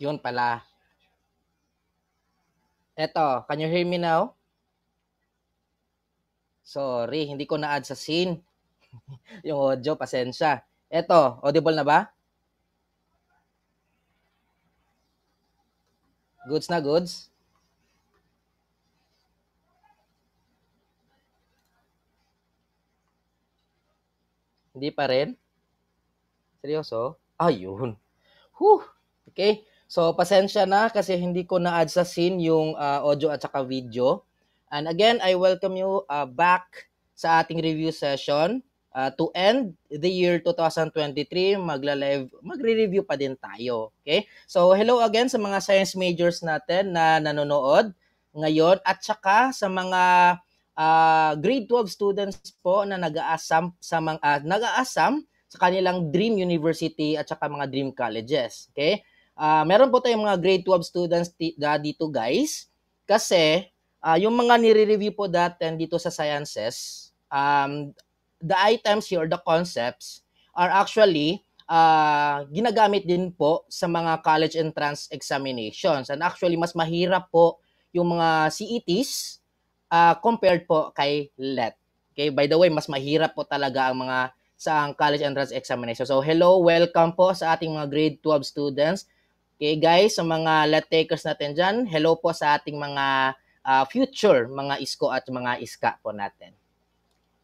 Yun pala. Eto, can you hear me now? Sorry, hindi ko na-add sa scene. yung audio, pasensya. Eto, audible na ba? Goods na goods? Hindi pa rin? Seryoso? Ayun. Ah, Whew. Okay. So pasensya na kasi hindi ko na-add sa scene yung uh, audio at saka video. And again, I welcome you uh, back sa ating review session. Uh, to end the year 2023, magla-live, magre-review pa din tayo. Okay? So hello again sa mga science majors natin na nanonood ngayon at saka sa mga uh, grade 12 students po na nag-aasam sa mga uh, nag-aasam sa kanilang dream university at saka mga dream colleges, okay? Uh, meron po tayong mga grade 12 students dito guys. Kasi uh, yung mga nire-review po natin dito sa sciences, um, the items here, the concepts, are actually uh, ginagamit din po sa mga college entrance examinations. And actually, mas mahirap po yung mga CETs uh, compared po kay LET. Okay, by the way, mas mahirap po talaga ang mga sa college entrance examination. So hello, welcome po sa ating mga grade 12 students. Okay guys, sa mga latekers natin dyan, hello po sa ating mga uh, future, mga isko at mga iska po natin.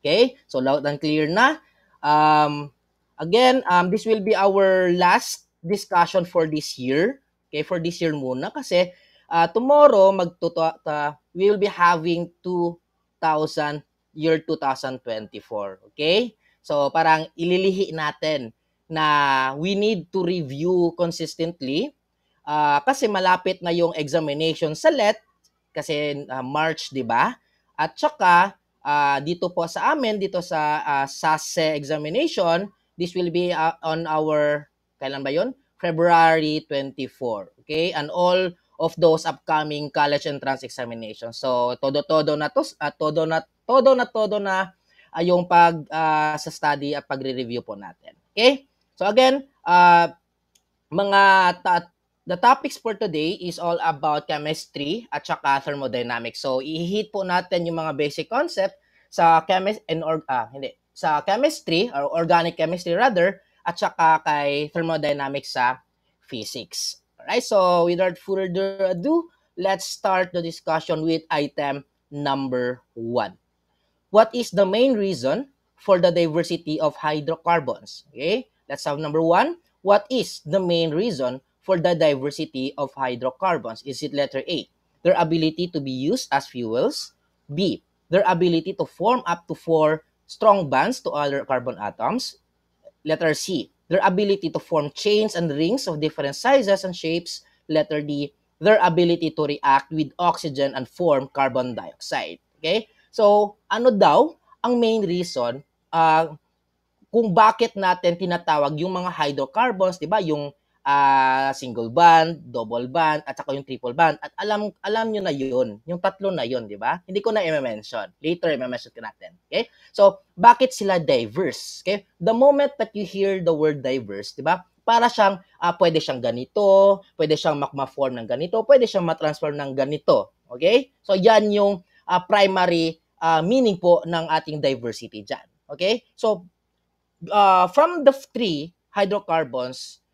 Okay, so loud and clear na. Um, again, um, this will be our last discussion for this year. Okay, for this year muna kasi uh, tomorrow magtuto uh, we will be having 2000 year 2024. Okay? So parang ililihi natin na we need to review consistently uh, kasi malapit na yung examination sa LET kasi uh, March, 'di ba? At saka uh, dito po sa amin dito sa uh, SASE examination, this will be uh, on our kailan ba 'yon? February 24. Okay? And all of those upcoming college entrance examination. So todo-todo na to uh, todo na todo na todo na uh, yung pag uh, sa study at pagre-review po natin. Okay? So again, uh, mga ta- The topics for today is all about chemistry at saka thermodynamics. So, ihihit po natin yung mga basic concept sa chemistry and or, ah, hindi, sa chemistry or organic chemistry rather at saka kay thermodynamics sa physics. Alright, so without further ado, let's start the discussion with item number one. What is the main reason for the diversity of hydrocarbons? Okay, let's have number one. What is the main reason for the diversity of hydrocarbons? Is it letter A, their ability to be used as fuels? B, their ability to form up to four strong bonds to other carbon atoms? Letter C, their ability to form chains and rings of different sizes and shapes? Letter D, their ability to react with oxygen and form carbon dioxide. Okay? So, ano daw ang main reason uh, kung bakit natin tinatawag yung mga hydrocarbons, 'di ba? Yung uh, single band, double band, at saka yung triple band. At alam alam niyo na yun, yung tatlo na yun, di ba? Hindi ko na i-mention. Later, i-mention ko natin. Okay? So, bakit sila diverse? Okay? The moment that you hear the word diverse, di ba? Para siyang, uh, pwede siyang ganito, pwede siyang makma-form ng ganito, pwede siyang matransform ng ganito. Okay? So, yan yung uh, primary uh, meaning po ng ating diversity dyan. Okay? So, uh, from the three hydrocarbons,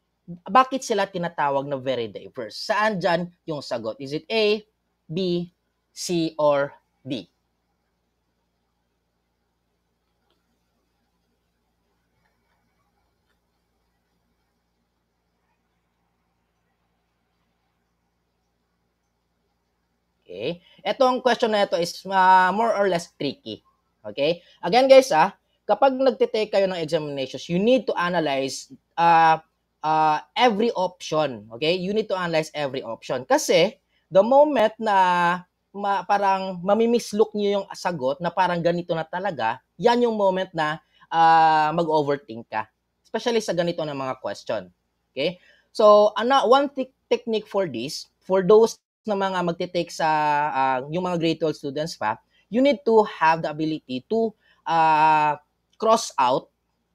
bakit sila tinatawag na very diverse? Saan dyan yung sagot? Is it A, B, C, or D? Okay? Itong question na ito is uh, more or less tricky. Okay? Again guys, ah, kapag nagte-take kayo ng examinations, you need to analyze uh, uh, every option. Okay? You need to analyze every option. Kasi, the moment na ma, parang mamimislook niyo yung sagot na parang ganito na talaga, yan yung moment na uh, mag-overthink ka. Especially sa ganito na mga question. Okay? So, ano, one t- technique for this, for those na mga magte-take sa uh, yung mga grade 12 students pa, you need to have the ability to uh, cross out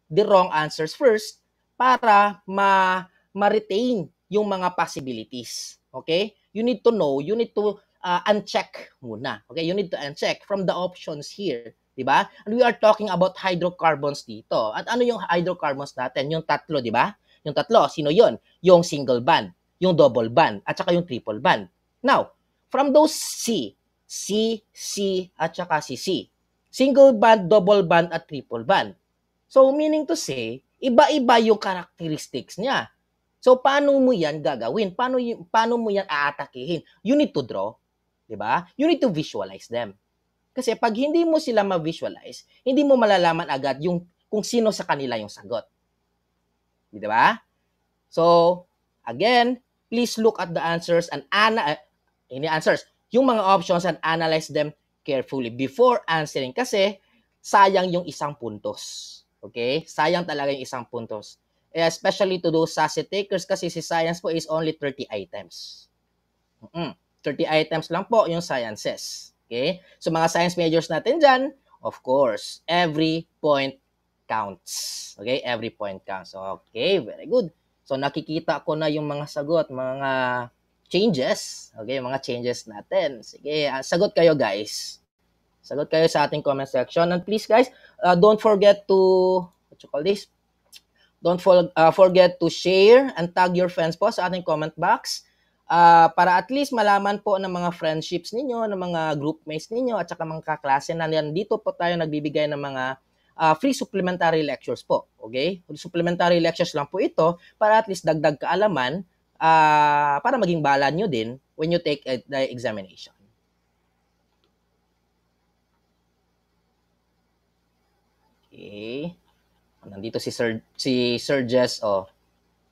the wrong answers first para ma ma-retain yung mga possibilities. Okay? You need to know, you need to uh, uncheck muna. Okay? You need to uncheck from the options here. 'di ba? And we are talking about hydrocarbons dito. At ano yung hydrocarbons natin? Yung tatlo, 'di ba? Yung tatlo, sino 'yon? Yung single bond, yung double bond, at saka yung triple bond. Now, from those C, C, C at saka C, C. Single bond, double bond at triple bond. So meaning to say, Iba-iba yung characteristics niya. So paano mo 'yan gagawin? Paano paano mo 'yan aatakihin? You need to draw, 'di ba? You need to visualize them. Kasi pag hindi mo sila ma-visualize, hindi mo malalaman agad yung kung sino sa kanila yung sagot. 'Di ba? So, again, please look at the answers and ana ini eh, answers, yung mga options and analyze them carefully before answering kasi sayang yung isang puntos. Okay? Sayang talaga yung isang puntos. Eh, especially to those SASE takers kasi si science po is only 30 items. Mm-mm. 30 items lang po yung sciences. Okay? So mga science majors natin dyan, of course, every point counts. Okay? Every point counts. Okay, very good. So nakikita ko na yung mga sagot, mga changes. Okay, mga changes natin. Sige, ah, sagot kayo guys. Sagot kayo sa ating comment section. And please guys, uh, don't forget to, what you call this? Don't for, uh, forget to share and tag your friends po sa ating comment box uh, para at least malaman po ng mga friendships ninyo, ng mga groupmates ninyo at saka mga kaklase na dito po tayo nagbibigay ng mga uh, free supplementary lectures po. Okay? Supplementary lectures lang po ito para at least dagdag kaalaman uh, para maging bala nyo din when you take the examination. Okay. Nandito si Sir si Sir Jess oh.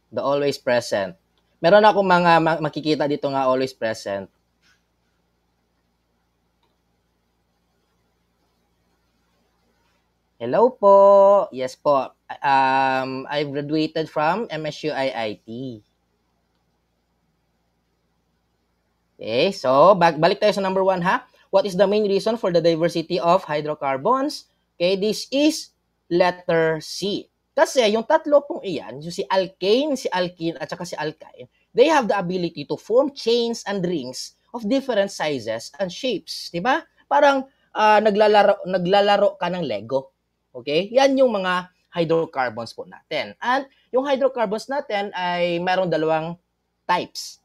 The always present. Meron ako mga makikita dito nga always present. Hello po. Yes po. Um, I graduated from MSU IIT. Okay, so bak balik tayo sa number one ha. What is the main reason for the diversity of hydrocarbons? Okay, this is letter C. Kasi yung tatlo pong iyan, yung si alkane, si alkene, at saka si alkyne, they have the ability to form chains and rings of different sizes and shapes. Di ba? Parang uh, naglalaro, naglalaro ka ng Lego. Okay? Yan yung mga hydrocarbons po natin. And yung hydrocarbons natin ay mayroong dalawang types.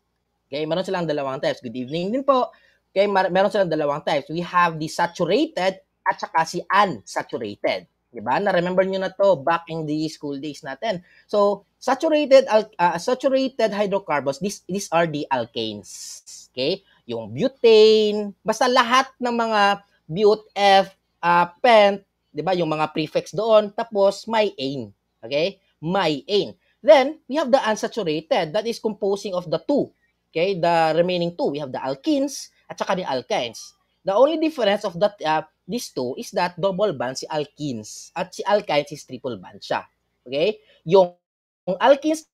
Okay? Meron silang dalawang types. Good evening din po. Okay? Mer- meron silang dalawang types. We have the saturated at saka si unsaturated. 'di ba? Na-remember niyo na 'to back in the school days natin. So, saturated uh, saturated hydrocarbons, these these are the alkanes. Okay? Yung butane, basta lahat ng mga but F, uh, ah, pent, 'di ba? Yung mga prefix doon, tapos may ane. Okay? May ane. Then, we have the unsaturated that is composing of the two. Okay? The remaining two, we have the alkenes at saka the alkynes. The only difference of that uh, these two is that double bond si alkenes at si alkynes is triple bond siya. Okay? Yung, yung alkenes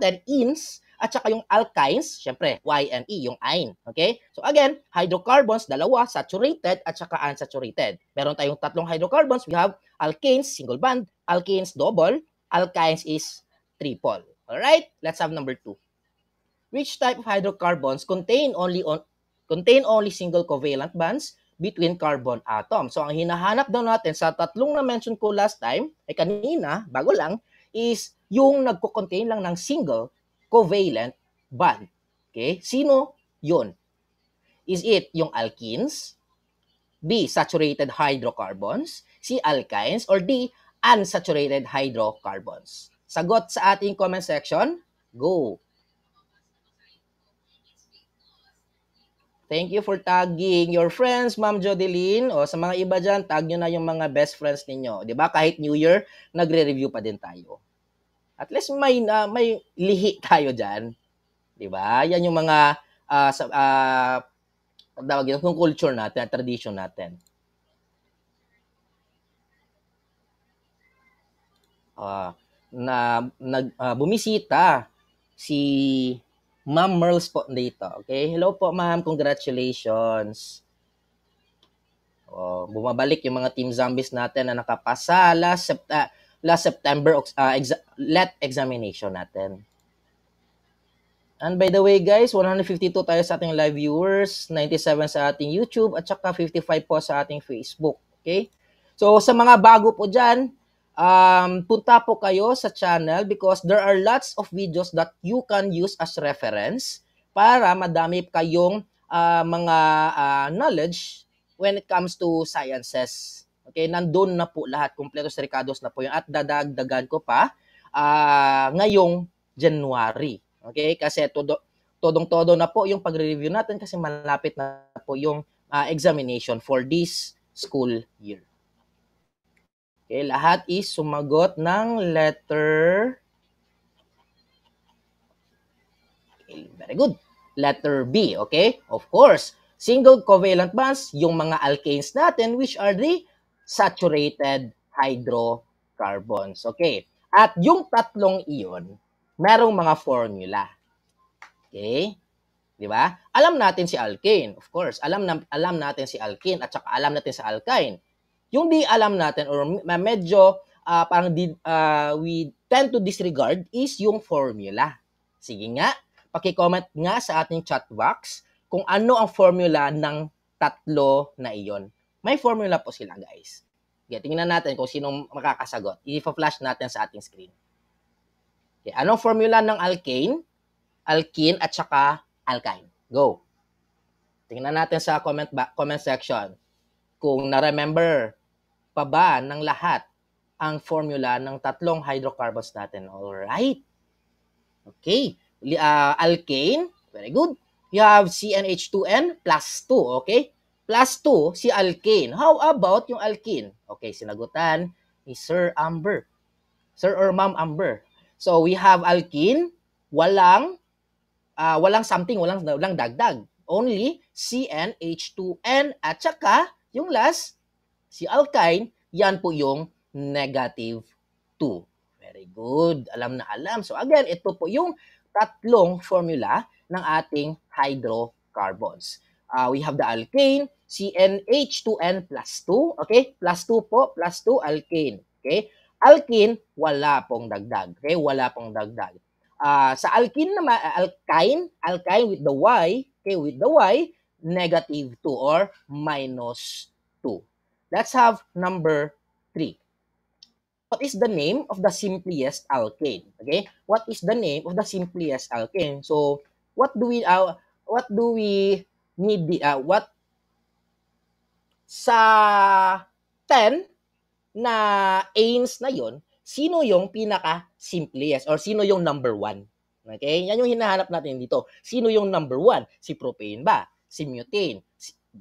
then ins at saka yung alkynes, syempre Y and E, yung ine. Okay? So again, hydrocarbons, dalawa, saturated at saka unsaturated. Meron tayong tatlong hydrocarbons. We have alkanes, single bond, alkenes, double, alkynes is triple. All right? Let's have number two. Which type of hydrocarbons contain only on Contain only single covalent bonds between carbon atoms. So ang hinahanap daw natin sa tatlong na mention ko last time, ay kanina, bago lang, is yung nagko-contain lang ng single covalent bond. Okay? Sino yun? Is it yung alkenes? B. Saturated hydrocarbons? C. Alkynes? Or D. Unsaturated hydrocarbons? Sagot sa ating comment section. Go! Thank you for tagging your friends, Ma'am Jodeline. O sa mga iba dyan, tag nyo na yung mga best friends ninyo. ba diba? Kahit New Year, nagre-review pa din tayo. At least may, uh, may lihi tayo dyan. ba diba? Yan yung mga uh, sa, uh, tawag yun, yung culture natin, tradition natin. Uh, na nag uh, bumisita si Ma'am Merles po dito. Okay? Hello po, ma'am. Congratulations. Oh, bumabalik yung mga team zombies natin na nakapasa last, sept- uh, last September uh, exa- let examination natin. And by the way guys, 152 tayo sa ating live viewers, 97 sa ating YouTube at saka 55 po sa ating Facebook. Okay? So sa mga bago po dyan, um, punta po kayo sa channel because there are lots of videos that you can use as reference para madami kayong uh, mga uh, knowledge when it comes to sciences. Okay, nandun na po lahat. Kompleto sa Ricardo's na po yun. At dadagdagan ko pa uh, ngayong January. Okay, kasi todo, todong-todo na po yung pagre-review natin kasi malapit na po yung uh, examination for this school year. Okay, lahat is sumagot ng letter okay, Very good. Letter B, okay? Of course, single covalent bonds, yung mga alkanes natin, which are the saturated hydrocarbons. Okay? At yung tatlong iyon, merong mga formula. Okay? 'di ba? Alam natin si alkane, of course. Alam na, alam natin si alkene at saka alam natin sa alkyne. Yung di alam natin or medyo uh, parang di, uh, we tend to disregard is yung formula. Sige nga, paki-comment nga sa ating chat box kung ano ang formula ng tatlo na iyon. May formula po sila, guys. Okay, tingnan natin kung sinong makakasagot. I-flash natin sa ating screen. Okay, anong formula ng alkane, alkene at saka alkyne? Go. Tingnan natin sa comment ba- comment section kung na-remember paba ng lahat ang formula ng tatlong hydrocarbons natin. All right. Okay. Uh, alkane, very good. You have CnH2n plus 2, okay? Plus 2 si alkane. How about yung alkene? Okay, sinagutan ni Sir Amber. Sir or Ma'am Amber. So we have alkene, walang uh, walang something, walang walang dagdag. Only CnH2n at saka yung last si alkyne, yan po yung negative 2. Very good. Alam na alam. So again, ito po yung tatlong formula ng ating hydrocarbons. Uh, we have the alkane, CnH2n plus 2, okay? Plus 2 po, plus 2, alkane, okay? Alkene, wala pong dagdag, okay? Wala pong dagdag. Uh, sa alkene naman, ah, alkyne, alkyne with the Y, okay, with the Y, negative 2 or minus 2. Let's have number 3. What is the name of the simplest alkane? Okay? What is the name of the simplest alkane? So, what do we uh, what do we need the uh, what sa 10 na ains na yon, sino yung pinaka simplest or sino yung number 1? Okay? Yan yung hinahanap natin dito. Sino yung number 1? Si propane ba? Si butane?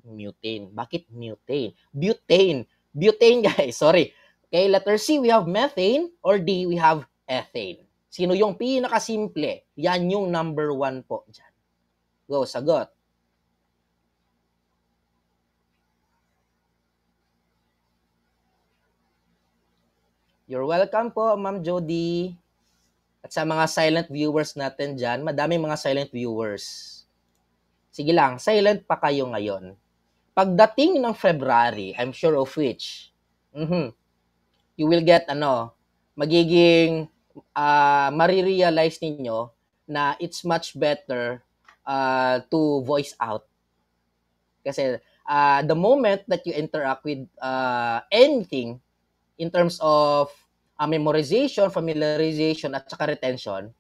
mutane. Bakit mutane? Butane. Butane, guys. Sorry. Okay, letter C, we have methane. Or D, we have ethane. Sino yung pinakasimple? Yan yung number one po dyan. Go, sagot. You're welcome po, Ma'am Jody. At sa mga silent viewers natin dyan, madaming mga silent viewers sige lang, silent pa kayo ngayon. Pagdating ng February, I'm sure of which, mm-hmm, you will get, ano, magiging, uh, marirealize ninyo na it's much better uh, to voice out. Kasi uh, the moment that you interact with uh, anything in terms of uh, memorization, familiarization, at saka retention,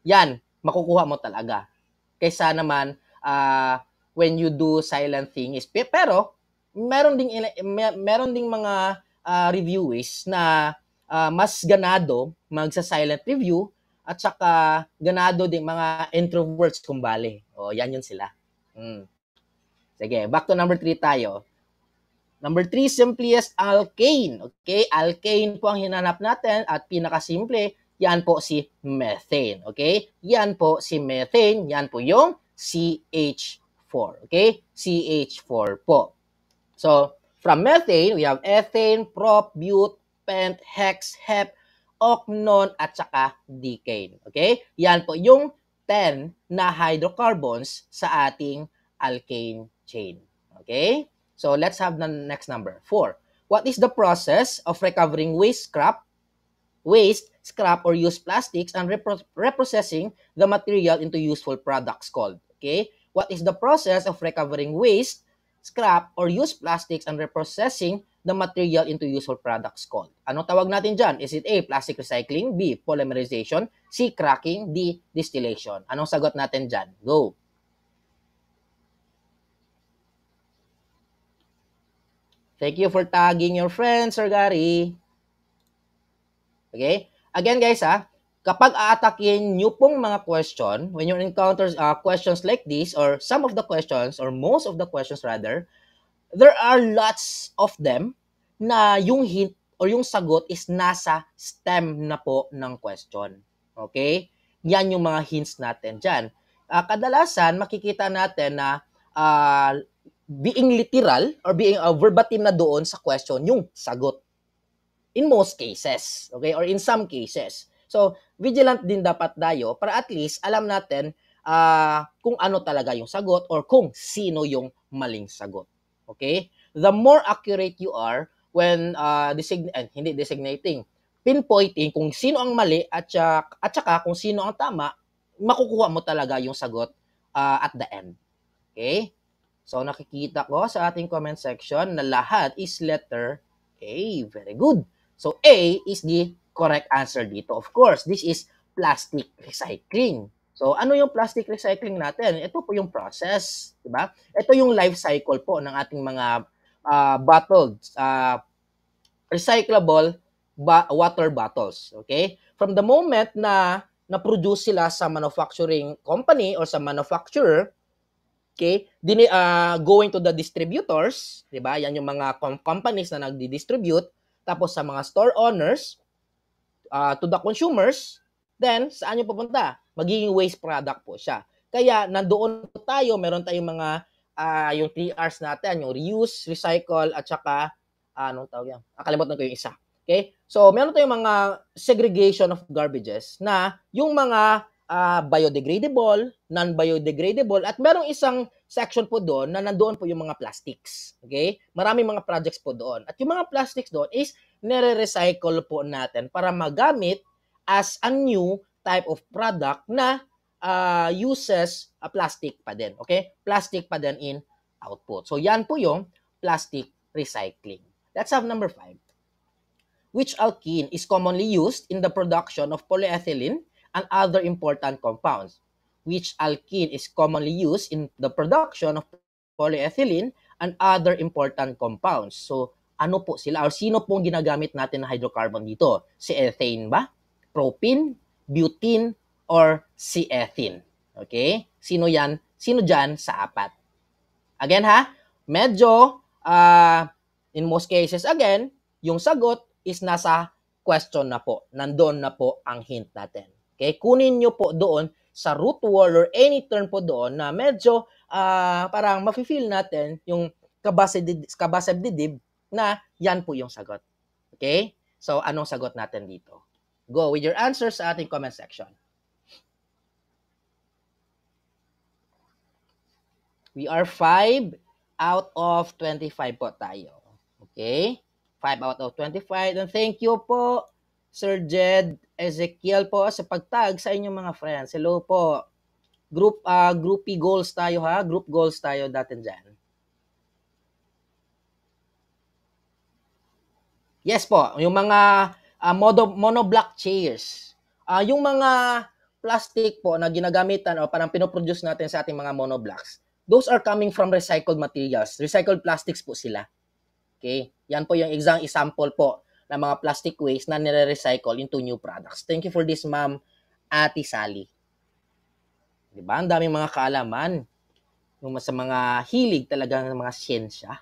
yan, makukuha mo talaga. Kaysa naman, uh, when you do silent thing is pero meron ding meron ding mga uh, reviewers na uh, mas ganado magsa silent review at saka ganado ding mga introverts kumbali. O, yan yun sila. Mm. Sige, back to number 3 tayo. Number 3, simplest alkane. Okay, alkane po ang hinanap natin at pinakasimple, yan po si methane. Okay, yan po si methane, yan po yung CH4. Okay? CH4 po. So, from methane, we have ethane, prop, bute, pent, hex, hep, ocnon, at saka decane. Okay? Yan po yung 10 na hydrocarbons sa ating alkane chain. Okay? So, let's have the next number. 4. What is the process of recovering waste scrap, waste, scrap, or used plastics and repro reprocessing the material into useful products called? Okay? What is the process of recovering waste, scrap, or used plastics and reprocessing the material into useful products called? Anong tawag natin dyan? Is it A, plastic recycling, B, polymerization, C, cracking, D, distillation? Anong sagot natin dyan? Go! Thank you for tagging your friends, Sir Gary. Okay? Again, guys, ah, kapag aatakin nyo pong mga question, when you encounter uh, questions like this, or some of the questions, or most of the questions rather, there are lots of them na yung hint or yung sagot is nasa stem na po ng question. Okay? Yan yung mga hints natin dyan. Uh, kadalasan, makikita natin na uh, being literal or being uh, verbatim na doon sa question yung sagot. In most cases. Okay? Or in some cases. So, vigilant din dapat tayo para at least alam natin uh, kung ano talaga yung sagot or kung sino yung maling sagot. Okay? The more accurate you are when uh, design eh, hindi designating, pinpointing kung sino ang mali at saka, at saka kung sino ang tama, makukuha mo talaga yung sagot uh, at the end. Okay? So nakikita ko sa ating comment section na lahat is letter A. Very good. So A is the correct answer dito. Of course, this is plastic recycling. So, ano yung plastic recycling natin? Ito po yung process, di ba? Ito yung life cycle po ng ating mga uh, bottled, uh, recyclable ba- water bottles, okay? From the moment na na-produce sila sa manufacturing company or sa manufacturer, okay, din, uh, ah, going to the distributors, di ba? Yan yung mga com- companies na nagdi-distribute, tapos sa mga store owners, uh, to the consumers, then saan yung pupunta? Magiging waste product po siya. Kaya nandoon tayo, meron tayong mga uh, yung 3Rs natin, yung reuse, recycle, at saka ah, anong uh, tawag yan? Nakalimutan ko yung isa. Okay? So, meron tayong mga segregation of garbages na yung mga uh, biodegradable, non-biodegradable, at merong isang section po doon na nandoon po yung mga plastics. Okay? Maraming mga projects po doon. At yung mga plastics doon is nire-recycle po natin para magamit as a new type of product na uh, uses a uh, plastic pa din. Okay? Plastic pa din in output. So yan po yung plastic recycling. Let's have number five. Which alkene is commonly used in the production of polyethylene and other important compounds? which alkene is commonly used in the production of polyethylene and other important compounds. So, ano po sila or sino pong ginagamit natin na hydrocarbon dito? Si ethane ba? Propene, butene, or si ethene? Okay? Sino yan? Sino dyan sa apat? Again ha, medyo uh, in most cases again, yung sagot is nasa question na po. Nandoon na po ang hint natin. Okay? Kunin nyo po doon sa root wall or any turn po doon na medyo uh, parang mafe-feel natin yung kabasab didib na yan po yung sagot. Okay? So, anong sagot natin dito? Go with your answers sa ating comment section. We are 5 out of 25 po tayo. Okay? 5 out of 25. And thank you po, Sir Jed Ezekiel po sa pagtag sa inyong mga friends. Hello po. Group uh, ah, groupy goals tayo ha. Group goals tayo datin diyan. Yes po, yung mga uh, ah, mono monoblock chairs. Uh, yung mga plastic po na ginagamitan o parang pinoproduce natin sa ating mga monoblocks, those are coming from recycled materials. Recycled plastics po sila. Okay? Yan po yung exam example po ng mga plastic waste na nire-recycle into new products. Thank you for this, Ma'am Ate Sally. Di ba? Ang daming mga kaalaman yung sa mga hilig talaga ng mga siyensya.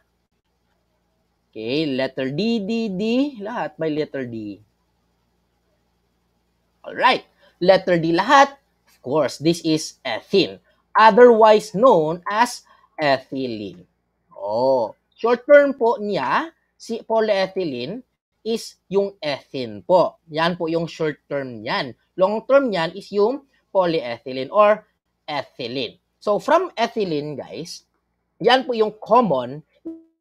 Okay, letter D, D, D, lahat by letter D. Alright, letter D lahat. Of course, this is ethene, otherwise known as ethylene. Oh, short term po niya, si polyethylene, is yung ethene po. Yan po yung short term niyan. Long term niyan is yung polyethylene or ethylene. So from ethylene guys, yan po yung common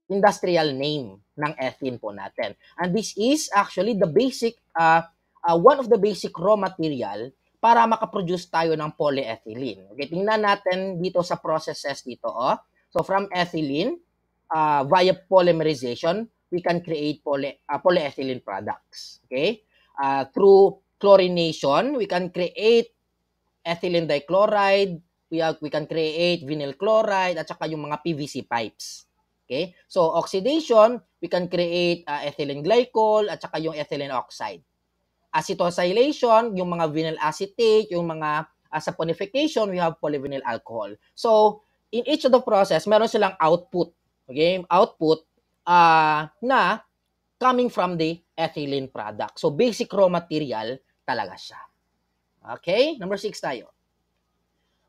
industrial name ng ethene po natin. And this is actually the basic uh, uh one of the basic raw material para makaproduce tayo ng polyethylene. Okay, tingnan natin dito sa processes dito oh. So from ethylene uh, via polymerization, we can create poly, uh, polyethylene products. Okay? Uh, through chlorination, we can create ethylene dichloride, we, have, we can create vinyl chloride, at saka yung mga PVC pipes. Okay? So, oxidation, we can create uh, ethylene glycol, at saka yung ethylene oxide. Acetosylation, yung mga vinyl acetate, yung mga uh, saponification, we have polyvinyl alcohol. So, in each of the process, meron silang output. Okay? Output uh, na coming from the ethylene product. So basic raw material talaga siya. Okay? Number 6 tayo.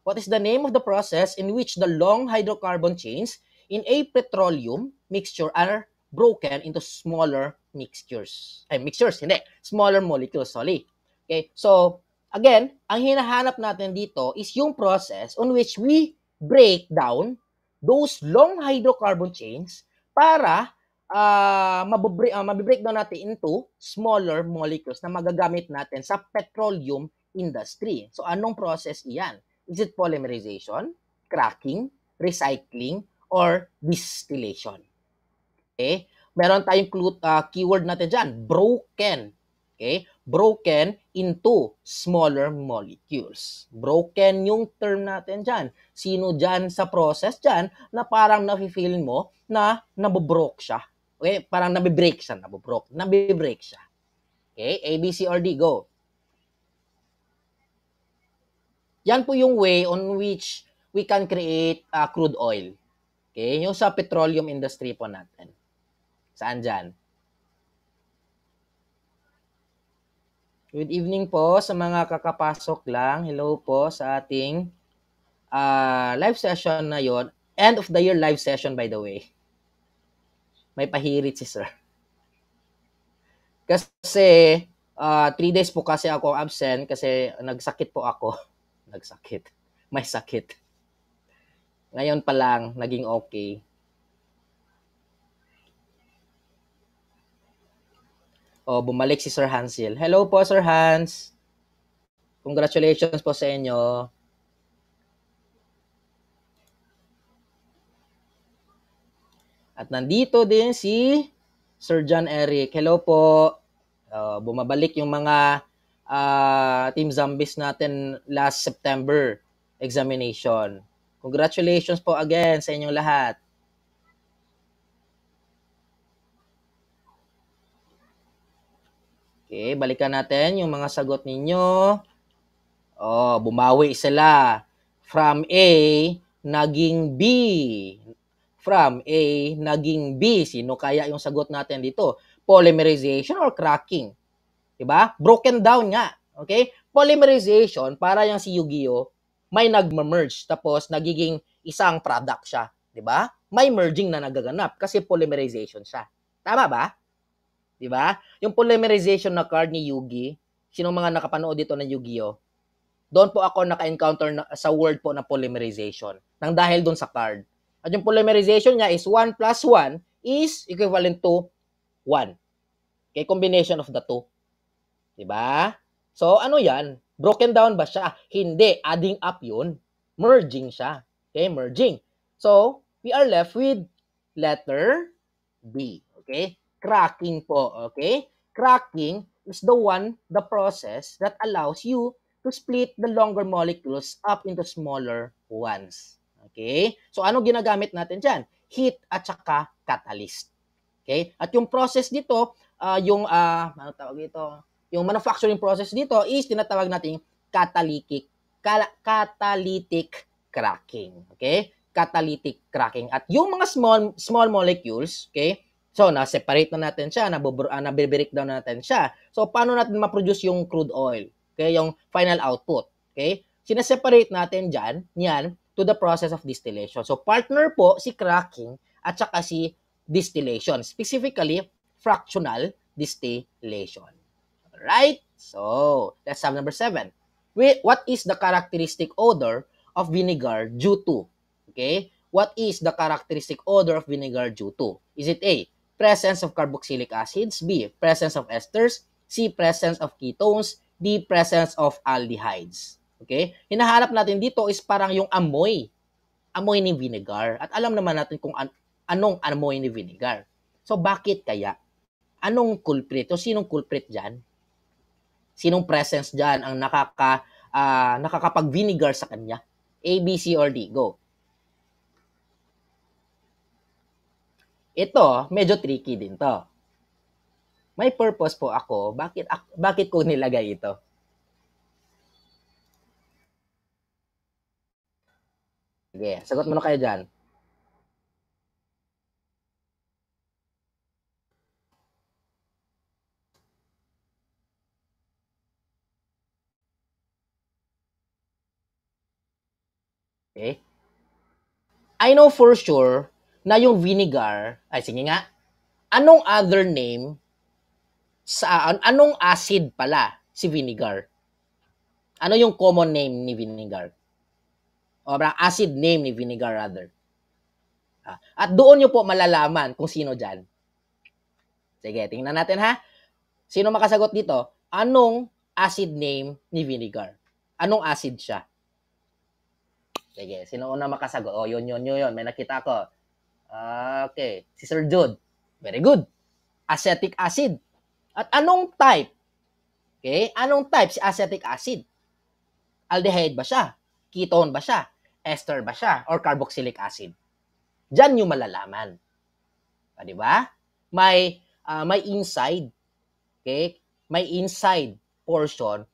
What is the name of the process in which the long hydrocarbon chains in a petroleum mixture are broken into smaller mixtures? Ay, eh, mixtures, hindi. Smaller molecules, sorry. Okay? So, again, ang hinahanap natin dito is yung process on which we break down those long hydrocarbon chains para uh, ah, mabibreak, uh, mabibreakdown natin into smaller molecules na magagamit natin sa petroleum industry. So anong process iyan? Is it polymerization, cracking, recycling, or distillation? Okay? Meron tayong clue, uh, keyword natin dyan, broken. Okay? broken into smaller molecules. Broken yung term natin dyan. Sino dyan sa process dyan na parang nafe-feel mo na nabobroke siya. Okay? Parang nabibreak siya, nabobroke. Nabibreak siya. Okay? A, B, C, or D, go. Yan po yung way on which we can create uh, crude oil. Okay? Yung sa petroleum industry po natin. Saan dyan? Good evening po sa mga kakapasok lang. Hello po sa ating uh, live session na yon. End of the year live session by the way. May pahirit si sir. Kasi uh, three days po kasi ako absent kasi nagsakit po ako. Nagsakit. May sakit. Ngayon pa lang, naging okay. O, bumalik si Sir Hansel. Hello po, Sir Hans. Congratulations po sa inyo. At nandito din si Sir John Eric. Hello po. Uh, bumabalik yung mga uh, Team Zombies natin last September examination. Congratulations po again sa inyong lahat. Okay, balikan natin yung mga sagot ninyo. Oh, bumawi sila. From A, naging B. From A, naging B. Sino kaya yung sagot natin dito? Polymerization or cracking? Diba? Broken down nga. Okay? Polymerization, para yung si Yu-Gi-Oh, may nag merge Tapos, nagiging isang product siya. Diba? May merging na nagaganap kasi polymerization siya. Tama ba? 'Di ba? Yung polymerization na card ni Yugi, sino mga nakapanood dito ng Yu-Gi-Oh? Doon po ako naka-encounter na, sa world po na polymerization. Nang dahil doon sa card. At yung polymerization niya is 1 plus 1 is equivalent to 1. Okay, combination of the two. 'Di ba? So ano 'yan? Broken down ba siya? Hindi, adding up 'yun. Merging siya. Okay, merging. So, we are left with letter B. Okay? cracking po, okay? Cracking is the one, the process that allows you to split the longer molecules up into smaller ones. Okay? So ano ginagamit natin dyan? Heat at saka catalyst. Okay? At yung process dito, uh, yung, uh, ano tawag dito? Yung manufacturing process dito is tinatawag natin catalytic, cal- catalytic cracking. Okay? Catalytic cracking. At yung mga small, small molecules, okay? So, na-separate na natin siya, na-break ah, down natin siya. So, paano natin ma-produce yung crude oil? Okay, yung final output. Okay? Sinaseparate natin diyan, yan, to the process of distillation. So, partner po si cracking at saka si distillation. Specifically, fractional distillation. Right? So, that's sub number seven. what is the characteristic odor of vinegar due to? Okay? What is the characteristic odor of vinegar due to? Is it A, presence of carboxylic acids, B, presence of esters, C, presence of ketones, D, presence of aldehydes. Okay? Hinahanap natin dito is parang yung amoy. Amoy ni vinegar. At alam naman natin kung an- anong amoy ni vinegar. So, bakit kaya? Anong culprit? O sinong culprit dyan? Sinong presence dyan ang nakaka, uh, nakakapag-vinegar sa kanya? A, B, C, or D? Go. Ito, medyo tricky din to. May purpose po ako, bakit, bakit ko nilagay ito? Sige, sagot mo na kayo dyan. Okay? I know for sure na yung vinegar, ay sige nga, anong other name sa anong acid pala si vinegar? Ano yung common name ni vinegar? O acid name ni vinegar rather. Ah, at doon nyo po malalaman kung sino dyan. Sige, tingnan natin ha. Sino makasagot dito? Anong acid name ni vinegar? Anong acid siya? Sige, sino una makasagot? Oh, yun, yun, yun, yun. May nakita ako. Ah, okay. Si Sir Jude. Very good. Acetic acid. At anong type? Okay? Anong type si acetic acid? Aldehyde ba siya? Ketone ba siya? Ester ba siya? Or carboxylic acid? Diyan yung malalaman. Ah, di ba? May, uh, may inside. Okay? May inside portion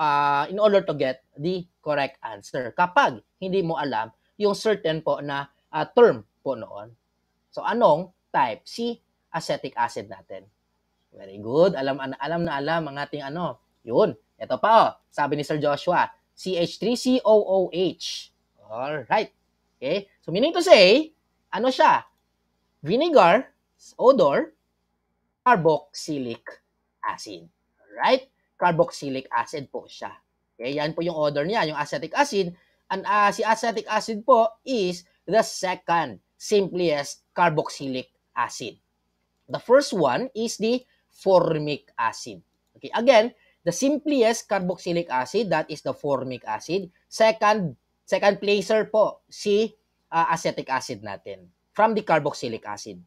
uh, in order to get the correct answer. Kapag hindi mo alam yung certain po na uh, term po noon. So anong type C acetic acid natin? Very good. Alam alam na alam ang ating ano. Yun. Ito pa oh. Sabi ni Sir Joshua, CH3COOH. All right. Okay? So meaning to say, ano siya? Vinegar odor carboxylic acid. right? Carboxylic acid po siya. Okay, yan po yung odor niya, yung acetic acid. And uh, ah, si acetic acid po is the second simply as carboxylic acid. The first one is the formic acid. Okay, again, the simplest carboxylic acid, that is the formic acid. Second, second placer po, si uh, acetic acid natin from the carboxylic acid.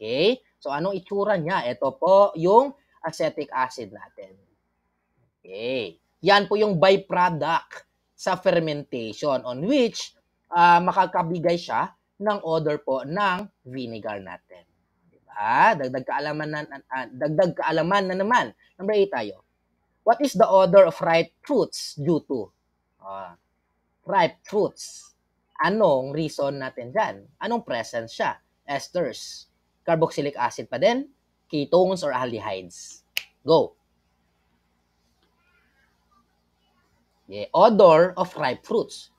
Okay? So, anong itsura niya? Ito po yung acetic acid natin. Okay. Yan po yung byproduct sa fermentation on which uh, makakabigay siya ng odor po ng vinegar natin. Diba? Dagdag kaalaman na, uh, dagdag kaalaman na naman. Number 8 tayo. What is the odor of ripe fruits due to? Uh, ripe fruits. Anong reason natin dyan? Anong presence siya? Esters. Carboxylic acid pa din? Ketones or aldehydes? Go! Yeah, odor of ripe fruits.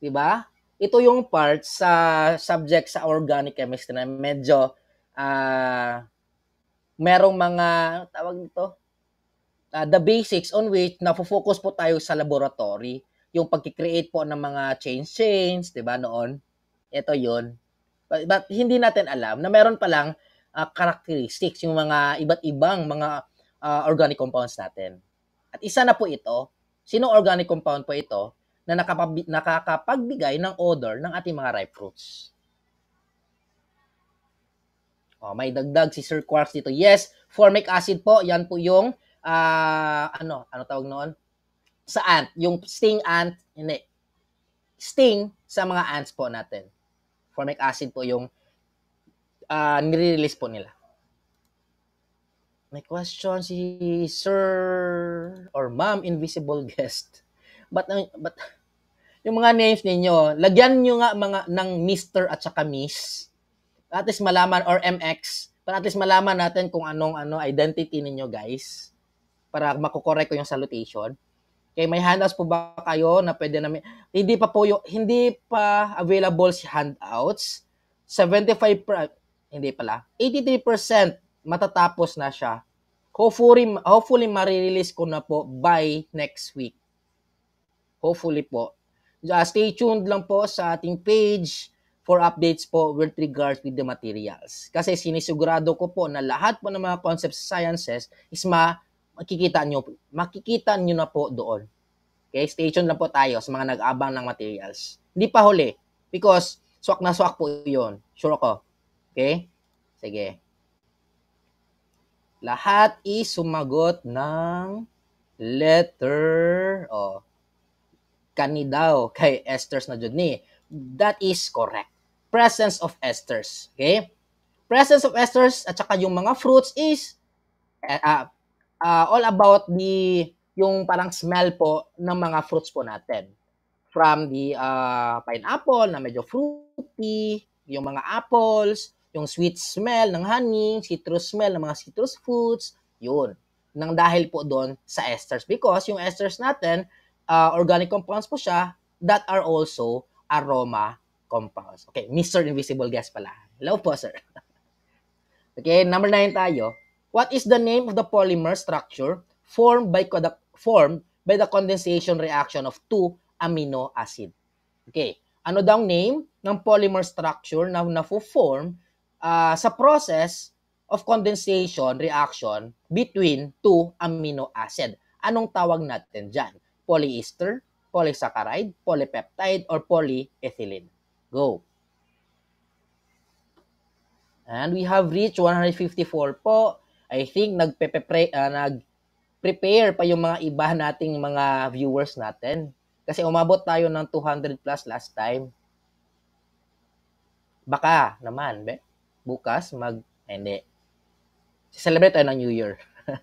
Diba? ito yung part sa subject sa organic chemistry na medyo uh, merong mga tawag nito uh, the basics on which nafo-focus po tayo sa laboratory yung pagki-create po ng mga change chains, 'di ba noon? Ito 'yun. But, but hindi natin alam na meron palang uh, characteristics yung mga iba't ibang mga uh, organic compounds natin. At isa na po ito. Sino organic compound po ito? na nakakapagbigay ng odor ng ating mga ripe fruits. Oh, may dagdag si Sir Quartz dito. Yes, formic acid po, yan po yung uh, ano, ano tawag noon? Sa ant, yung sting ant, hindi. Sting sa mga ants po natin. Formic acid po yung uh, nire-release po nila. May question si Sir or Ma'am Invisible Guest. But, but, yung mga names ninyo, lagyan nyo nga mga ng Mr. at saka Miss. At least malaman, or MX, para at least malaman natin kung anong ano identity ninyo guys. Para makukorek ko yung salutation. Okay, may handouts po ba kayo na pwede namin? Hindi pa po yung, hindi pa available si handouts. 75, per, ah, hindi pala, 83% matatapos na siya. Hopefully, hopefully marirelease ko na po by next week. Hopefully po. Uh, stay tuned lang po sa ating page for updates po with regards with the materials. Kasi sinisigurado ko po na lahat po ng mga concepts sa sciences is ma makikita nyo, makikita nyo na po doon. Okay, stay tuned lang po tayo sa mga nag-abang ng materials. Hindi pa huli because swak na swak po yon Sure ako. Okay? Sige. Lahat is sumagot ng letter. Oh, kani daw kay esters na jud ni. That is correct. Presence of esters, okay? Presence of esters at saka yung mga fruits is uh, uh, all about the yung parang smell po ng mga fruits po natin. From the uh, pineapple na medyo fruity, yung mga apples, yung sweet smell ng honey, citrus smell ng mga citrus fruits, yun. Nang dahil po doon sa esters. Because yung esters natin, uh, organic compounds po siya that are also aroma compounds. Okay, Mr. Invisible Gas pala. Hello po, sir. okay, number 9 tayo. What is the name of the polymer structure formed by formed by the condensation reaction of two amino acid? Okay, ano daw name ng polymer structure na na form uh, ah, sa process of condensation reaction between two amino acid. Anong tawag natin dyan? polyester, polysaccharide, polypeptide, or polyethylene. Go! And we have reached 154 po. I think nagpe-prepare uh, nag prepare pa yung mga iba nating mga viewers natin. Kasi umabot tayo ng 200 plus last time. Baka naman, be. Bukas mag... Hindi. Celebrate tayo ng New Year.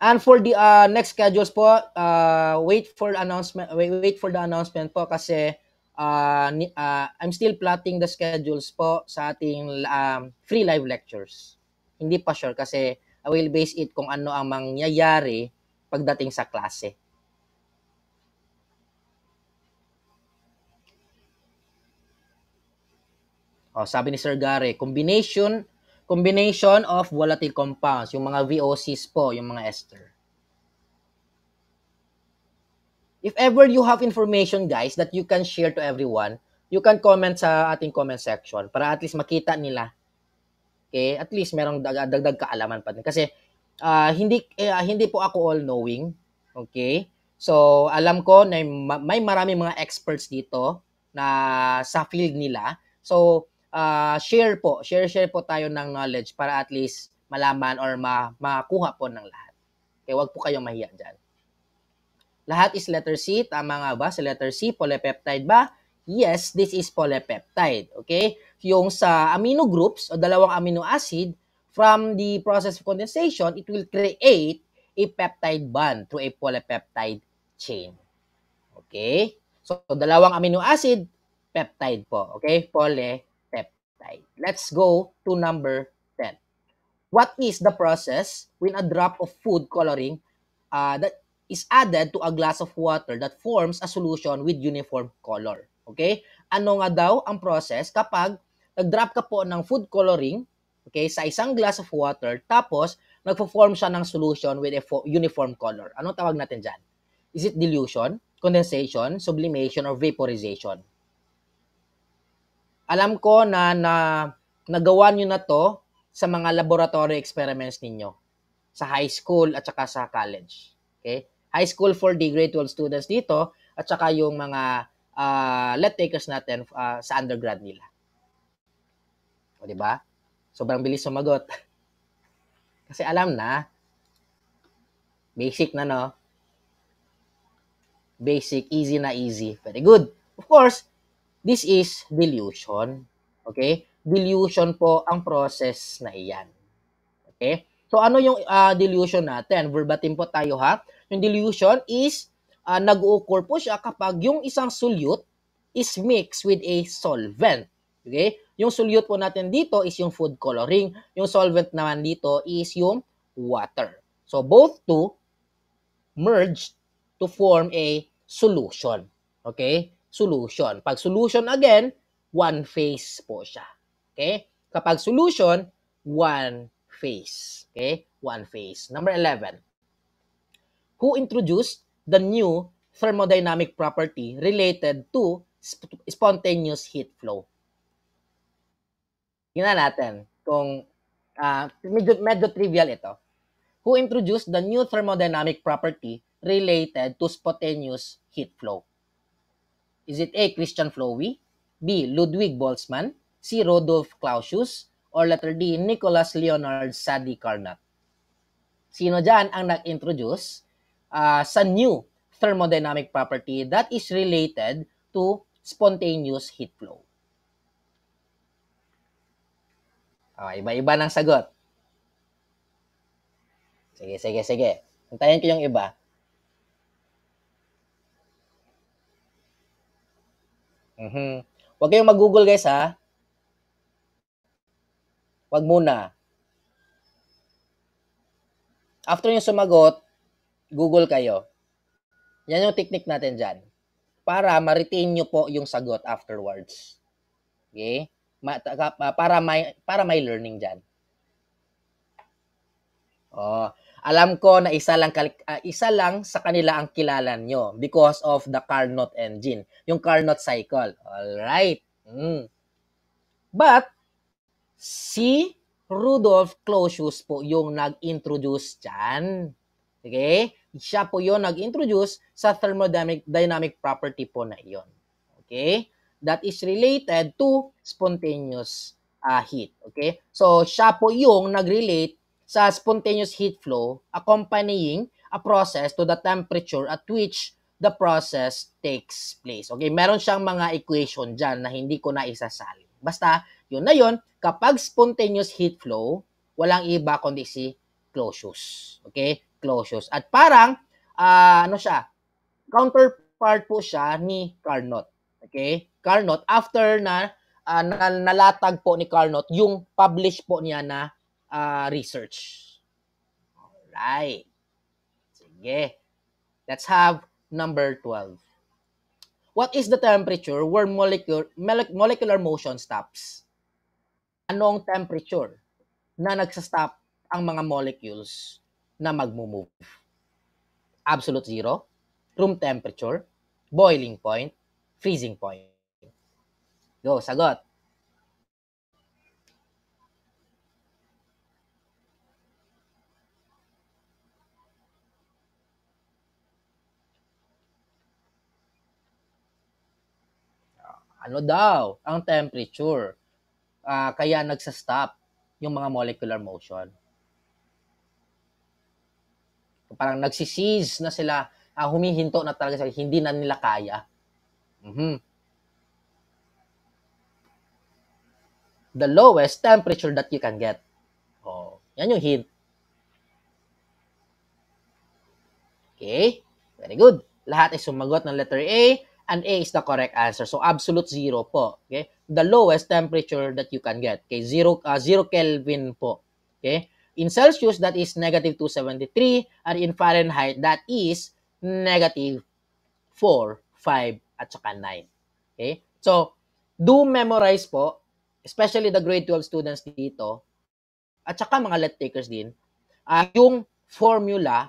And for the uh, next schedules po, uh, wait for announcement wait, wait for the announcement po kasi uh, uh, I'm still plotting the schedules po sa ating um, free live lectures. Hindi pa sure kasi I will base it kung ano ang mangyayari pagdating sa klase. Oh, sabi ni Sir Gary, combination combination of volatile compounds, yung mga VOCs po, yung mga ester. If ever you have information, guys, that you can share to everyone, you can comment sa ating comment section para at least makita nila. Okay? At least merong dag- dagdag kaalaman pa. din Kasi uh, hindi, uh, hindi po ako all-knowing. Okay? So, alam ko na may marami mga experts dito na sa field nila. So, uh, share po, share-share po tayo ng knowledge para at least malaman or ma- makuha po ng lahat. Kaya wag po kayong mahiya dyan. Lahat is letter C. Tama nga ba? Sa letter C, polypeptide ba? Yes, this is polypeptide. Okay? Yung sa amino groups o dalawang amino acid, from the process of condensation, it will create a peptide bond through a polypeptide chain. Okay? So, dalawang amino acid, peptide po. Okay? Poly Right. Let's go to number 10. What is the process when a drop of food coloring uh, that is added to a glass of water that forms a solution with uniform color? Okay? Ano nga daw ang process kapag nag-drop ka po ng food coloring okay, sa isang glass of water tapos nagpo-form siya ng solution with a uniform color. Anong tawag natin dyan? Is it dilution, condensation, sublimation, or vaporization? alam ko na, na nagawa nyo na to sa mga laboratory experiments ninyo sa high school at saka sa college. Okay? High school for the grade 12 students dito at saka yung mga uh, let takers natin uh, sa undergrad nila. O, di ba? Sobrang bilis sumagot. Kasi alam na, basic na no. Basic, easy na easy. Very good. Of course, This is dilution. Okay? Dilution po ang process na iyan. Okay? So ano yung uh, dilution natin? Verbatim po tayo ha. Yung dilution is uh, ah, nag-occur po siya kapag yung isang solute is mixed with a solvent. Okay? Yung solute po natin dito is yung food coloring. Yung solvent naman dito is yung water. So both two merged to form a solution. Okay? solution. Pag solution again, one phase po siya. Okay? Kapag solution, one phase. Okay? One phase. Number 11. Who introduced the new thermodynamic property related to sp spontaneous heat flow? Tingnan natin kung uh, medyo, medyo trivial ito. Who introduced the new thermodynamic property related to spontaneous heat flow? Is it A. Christian Flowy, B. Ludwig Boltzmann, C. Rodolf Clausius, or letter D. Nicholas Leonard Sadi Carnot? Sino dyan ang nag-introduce uh, sa new thermodynamic property that is related to spontaneous heat flow? Oh, iba-iba ng sagot. Sige, sige, sige. Antayin ko yung iba. Mm-hmm. Huwag kayong mag-google guys ha. Huwag muna. After yung sumagot, google kayo. Yan yung technique natin dyan. Para ma-retain nyo po yung sagot afterwards. Okay? Para may, para may learning dyan. Oh, alam ko na isa lang uh, isa lang sa kanila ang kilala nyo because of the Carnot engine, yung Carnot cycle. All right. Mm. But si Rudolf Clausius po yung nag-introduce diyan. Okay? Siya po yung nag-introduce sa thermodynamic dynamic property po na iyon. Okay? That is related to spontaneous uh, heat. Okay? So, siya po yung nag-relate sa spontaneous heat flow accompanying a process to the temperature at which the process takes place. Okay, meron siyang mga equation dyan na hindi ko na isasalin. Basta, yun na yun, kapag spontaneous heat flow, walang iba kundi si Clausius. Okay? Clausius. At parang, uh, ano siya, counterpart po siya ni Carnot. Okay? Carnot, after na uh, nalatag po ni Carnot, yung publish po niya na uh, research. Alright. Sige. Let's have number 12. What is the temperature where molecular, molecular motion stops? Anong temperature na nagsastop ang mga molecules na magmumove? Absolute zero, room temperature, boiling point, freezing point. Go, sagot. ano daw ang temperature. Uh, kaya nagsastop yung mga molecular motion. Parang nagsisiz na sila, uh, humihinto na talaga sila, hindi na nila kaya. Mm-hmm. The lowest temperature that you can get. Oh, yan yung heat. Okay? Very good. Lahat ay sumagot ng letter A and A is the correct answer. So, absolute zero po. Okay? The lowest temperature that you can get. Okay? Zero, uh, zero Kelvin po. Okay? In Celsius, that is negative 273. And in Fahrenheit, that is negative 4, 5, at saka 9. Okay? So, do memorize po, especially the grade 12 students dito, at saka mga let takers din, uh, yung formula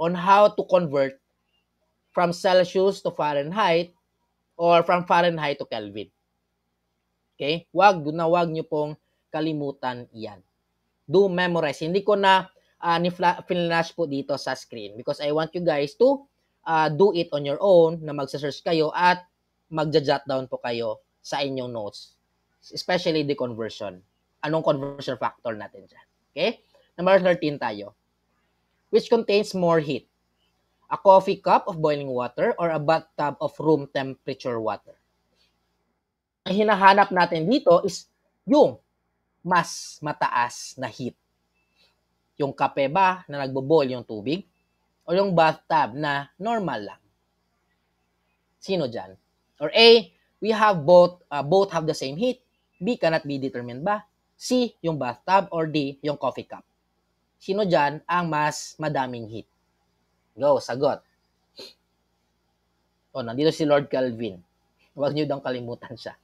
on how to convert from Celsius to Fahrenheit or from Fahrenheit to Kelvin. Okay? Wag na wag niyo pong kalimutan iyan. Do memorize. Hindi ko na uh, ah, ni-flash po dito sa screen because I want you guys to uh, do it on your own na magse search kayo at magja-jot down po kayo sa inyong notes. Especially the conversion. Anong conversion factor natin dyan? Okay? Number 13 tayo. Which contains more heat a coffee cup of boiling water, or a bathtub of room temperature water. Ang hinahanap natin dito is yung mas mataas na heat. Yung kape ba na nagbo-boil yung tubig? O yung bathtub na normal lang? Sino dyan? Or A, we have both, uh, both have the same heat. B cannot be determined ba? C, yung bathtub, or D, yung coffee cup. Sino dyan ang mas madaming heat? Go, sagot. O, oh, nandito si Lord Calvin. Huwag niyo daw kalimutan siya.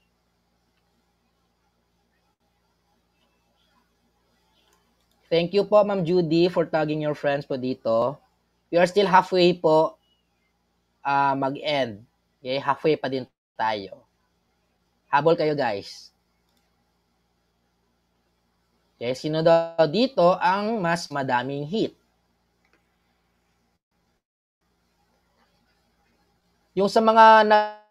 Thank you po, Ma'am Judy, for tagging your friends po dito. We are still halfway po uh, mag-end. Okay? Halfway pa din tayo. Habol kayo, guys. Okay, sino daw dito ang mas madaming hit? Yung sa mga na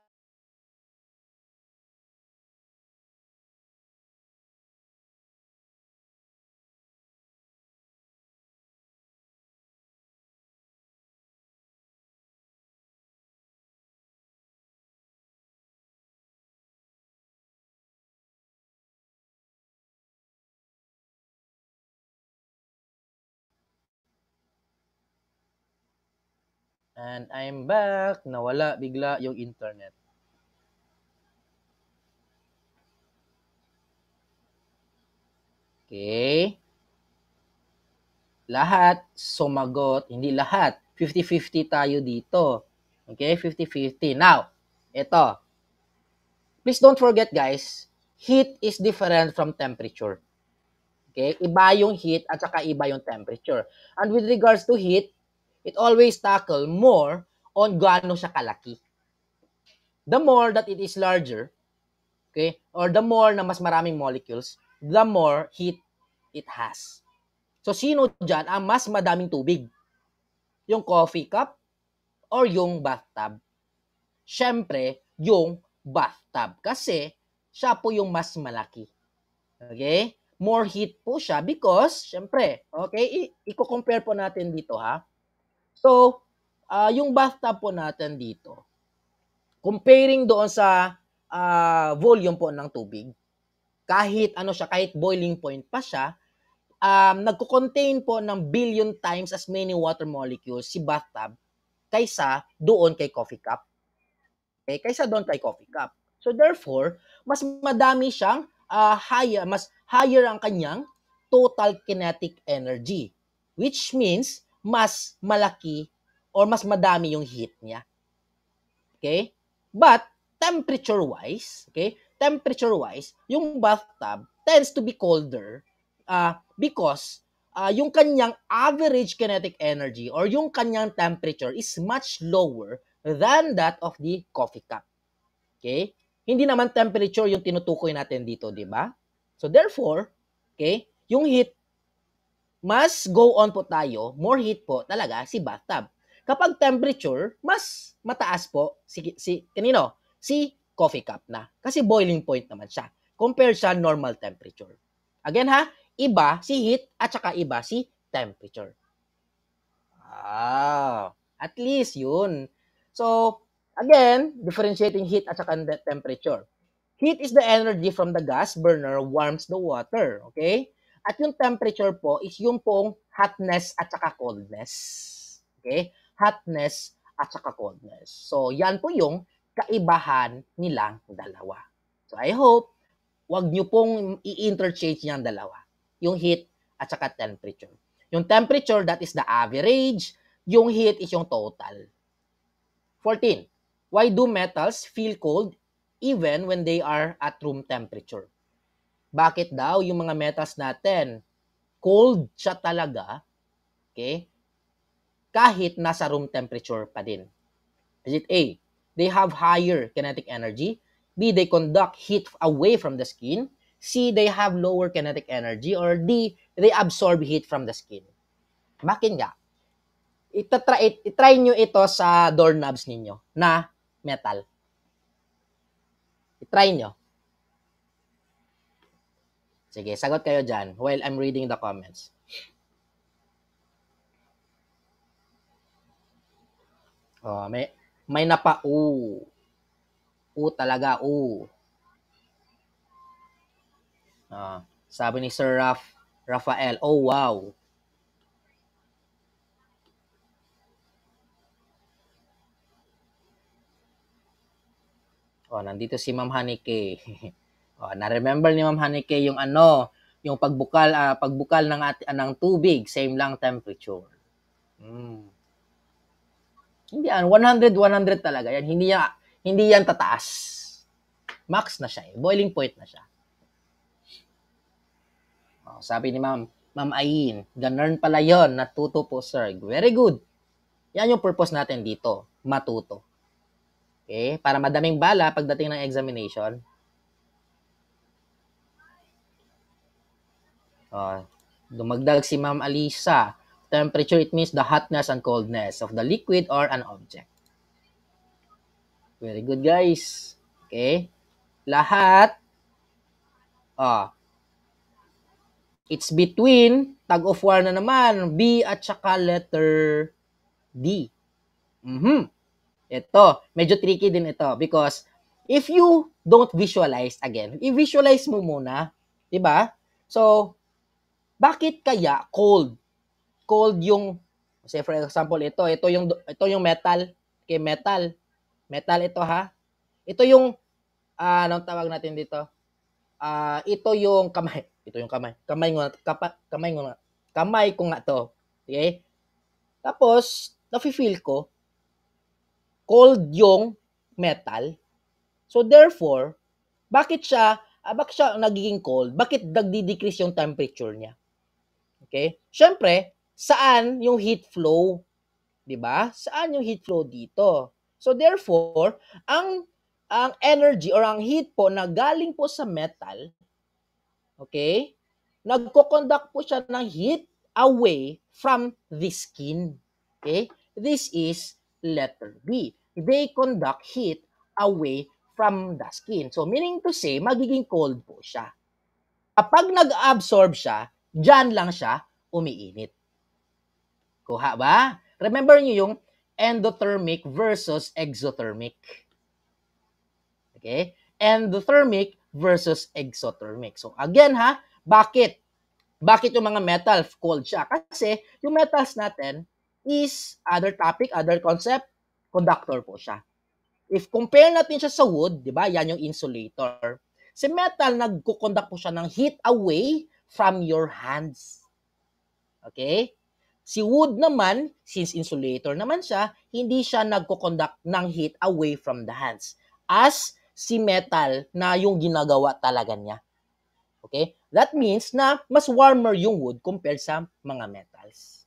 And I'm back. Nawala bigla yung internet. Okay. Lahat sumagot. Hindi lahat. 50-50 tayo dito. Okay? 50-50. Now, ito. Please don't forget guys, heat is different from temperature. Okay? Iba yung heat at saka iba yung temperature. And with regards to heat, it always tackle more on gaano siya kalaki. The more that it is larger, okay, or the more na mas maraming molecules, the more heat it has. So, sino dyan ang mas madaming tubig? Yung coffee cup or yung bathtub? Siyempre, yung bathtub kasi siya po yung mas malaki. Okay? More heat po siya because, syempre, okay, i- i-compare po natin dito ha. So, uh, yung bathtub po natin dito, comparing doon sa uh, volume po ng tubig, kahit ano siya, kahit boiling point pa siya, um, nagko-contain po ng billion times as many water molecules si bathtub kaysa doon kay coffee cup. Okay, kaysa doon kay coffee cup. So therefore, mas madami siyang uh, higher, mas higher ang kanyang total kinetic energy. Which means, mas malaki or mas madami yung heat niya. Okay? But temperature-wise, okay? Temperature-wise, yung bathtub tends to be colder uh, because uh, yung kanyang average kinetic energy or yung kanyang temperature is much lower than that of the coffee cup. Okay? Hindi naman temperature yung tinutukoy natin dito, di ba? So therefore, okay, yung heat mas go on po tayo, more heat po talaga si bathtub. Kapag temperature, mas mataas po si, si kanino? Si coffee cup na. Kasi boiling point naman siya. Compare sa normal temperature. Again ha, iba si heat at saka iba si temperature. Ah, at least yun. So, again, differentiating heat at saka temperature. Heat is the energy from the gas burner warms the water, okay? At yung temperature po is yung pong hotness at saka coldness. Okay? Hotness at saka coldness. So, yan po yung kaibahan nilang dalawa. So, I hope wag nyo pong i-interchange niyang dalawa. Yung heat at saka temperature. Yung temperature, that is the average. Yung heat is yung total. 14. Why do metals feel cold even when they are at room temperature? Bakit daw yung mga metas natin cold siya talaga? Okay? Kahit nasa room temperature pa din. Is it A? They have higher kinetic energy. B, they conduct heat away from the skin. C, they have lower kinetic energy. Or D, they absorb heat from the skin. Bakit nga? Itatry, itry nyo ito sa doorknobs ninyo na metal. Itry nyo. Sige, sagot kayo dyan while I'm reading the comments. Oh, may may napa u. U talaga u. Ah, sabi ni Sir Raf Rafael, oh wow. Oh, nandito si Ma'am Hanike. Oh, na-remember ni Ma'am Hanike yung ano, yung pagbukal uh, pagbukal ng at, uh, ah, ng tubig, same lang temperature. Mm. Hindi yan 100 100 talaga yan. Hindi yan hindi yan tataas. Max na siya eh. Boiling point na siya. Oh, sabi ni Ma'am, Ma'am Ayin, ganun pala yon natuto po sir. Very good. Yan yung purpose natin dito, matuto. Okay? Para madaming bala pagdating ng examination, Uh, dumagdag si Ma'am Alisa. Temperature, it means the hotness and coldness of the liquid or an object. Very good, guys. Okay? Lahat, ah, uh, it's between, tag of war na naman, B at saka letter D. Mm-hmm. Ito, medyo tricky din ito because if you don't visualize, again, i-visualize mo muna, di ba? So, bakit kaya cold? Cold yung say for example ito, ito yung ito yung metal, okay, metal. Metal ito ha. Ito yung uh, anong tawag natin dito? Ah, uh, ito yung kamay. Ito yung kamay. Kamay ng kapa, kamay ng kamay ko nga to. Okay? Tapos nafi-feel ko cold yung metal. So therefore, bakit siya, ah, bakit siya nagiging cold? Bakit nagdi-decrease yung temperature niya? Okay? Syempre, saan yung heat flow? 'Di ba? Saan yung heat flow dito? So therefore, ang ang energy or ang heat po na galing po sa metal, okay? Nagko-conduct po siya ng heat away from the skin. Okay? This is letter B. They conduct heat away from the skin. So meaning to say, magiging cold po siya. Kapag nag-absorb siya, Diyan lang siya umiinit. Kuha ba? Remember niyo yung endothermic versus exothermic. Okay? Endothermic versus exothermic. So again ha, bakit? Bakit yung mga metal cold siya? Kasi yung metals natin is other topic, other concept, conductor po siya. If compare natin siya sa wood, di ba? Yan yung insulator. Si metal, nagko-conduct po siya ng heat away from your hands. Okay? Si wood naman, since insulator naman siya, hindi siya nagko-conduct ng heat away from the hands. As si metal na yung ginagawa talaga niya. Okay? That means na mas warmer yung wood compared sa mga metals.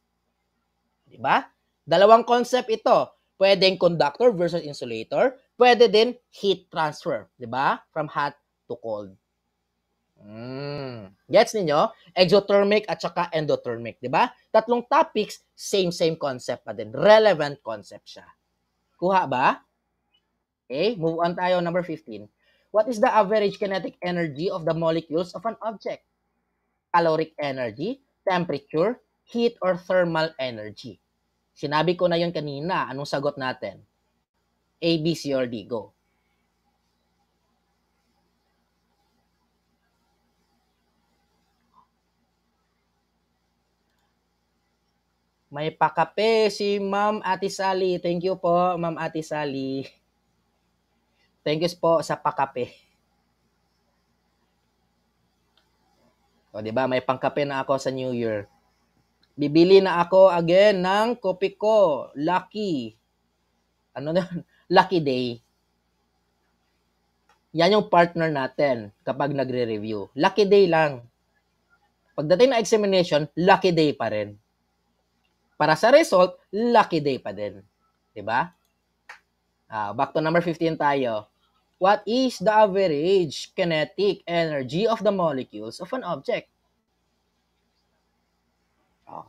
'Di ba? Dalawang concept ito. Pwedeng conductor versus insulator, pwede din heat transfer, 'di ba? From hot to cold. Mm. Gets ninyo? Exothermic at saka endothermic, di ba? Tatlong topics, same-same concept pa din. Relevant concept siya. Kuha ba? Okay, move on tayo. Number 15. What is the average kinetic energy of the molecules of an object? Caloric energy, temperature, heat, or thermal energy. Sinabi ko na yun kanina. Anong sagot natin? A, B, C, or D. Go. May pakape si Ma'am Ate Sally. Thank you po, Ma'am Ate Sally. Thank you po sa pakape. O, di ba? May pangkape na ako sa New Year. Bibili na ako again ng kopi ko. Lucky. Ano na? Lucky Day. Yan yung partner natin kapag nagre-review. Lucky Day lang. Pagdating na examination, lucky day pa rin. Para sa result, lucky day pa din. 'Di ba? Uh, back to number 15 tayo. What is the average kinetic energy of the molecules of an object? Oh.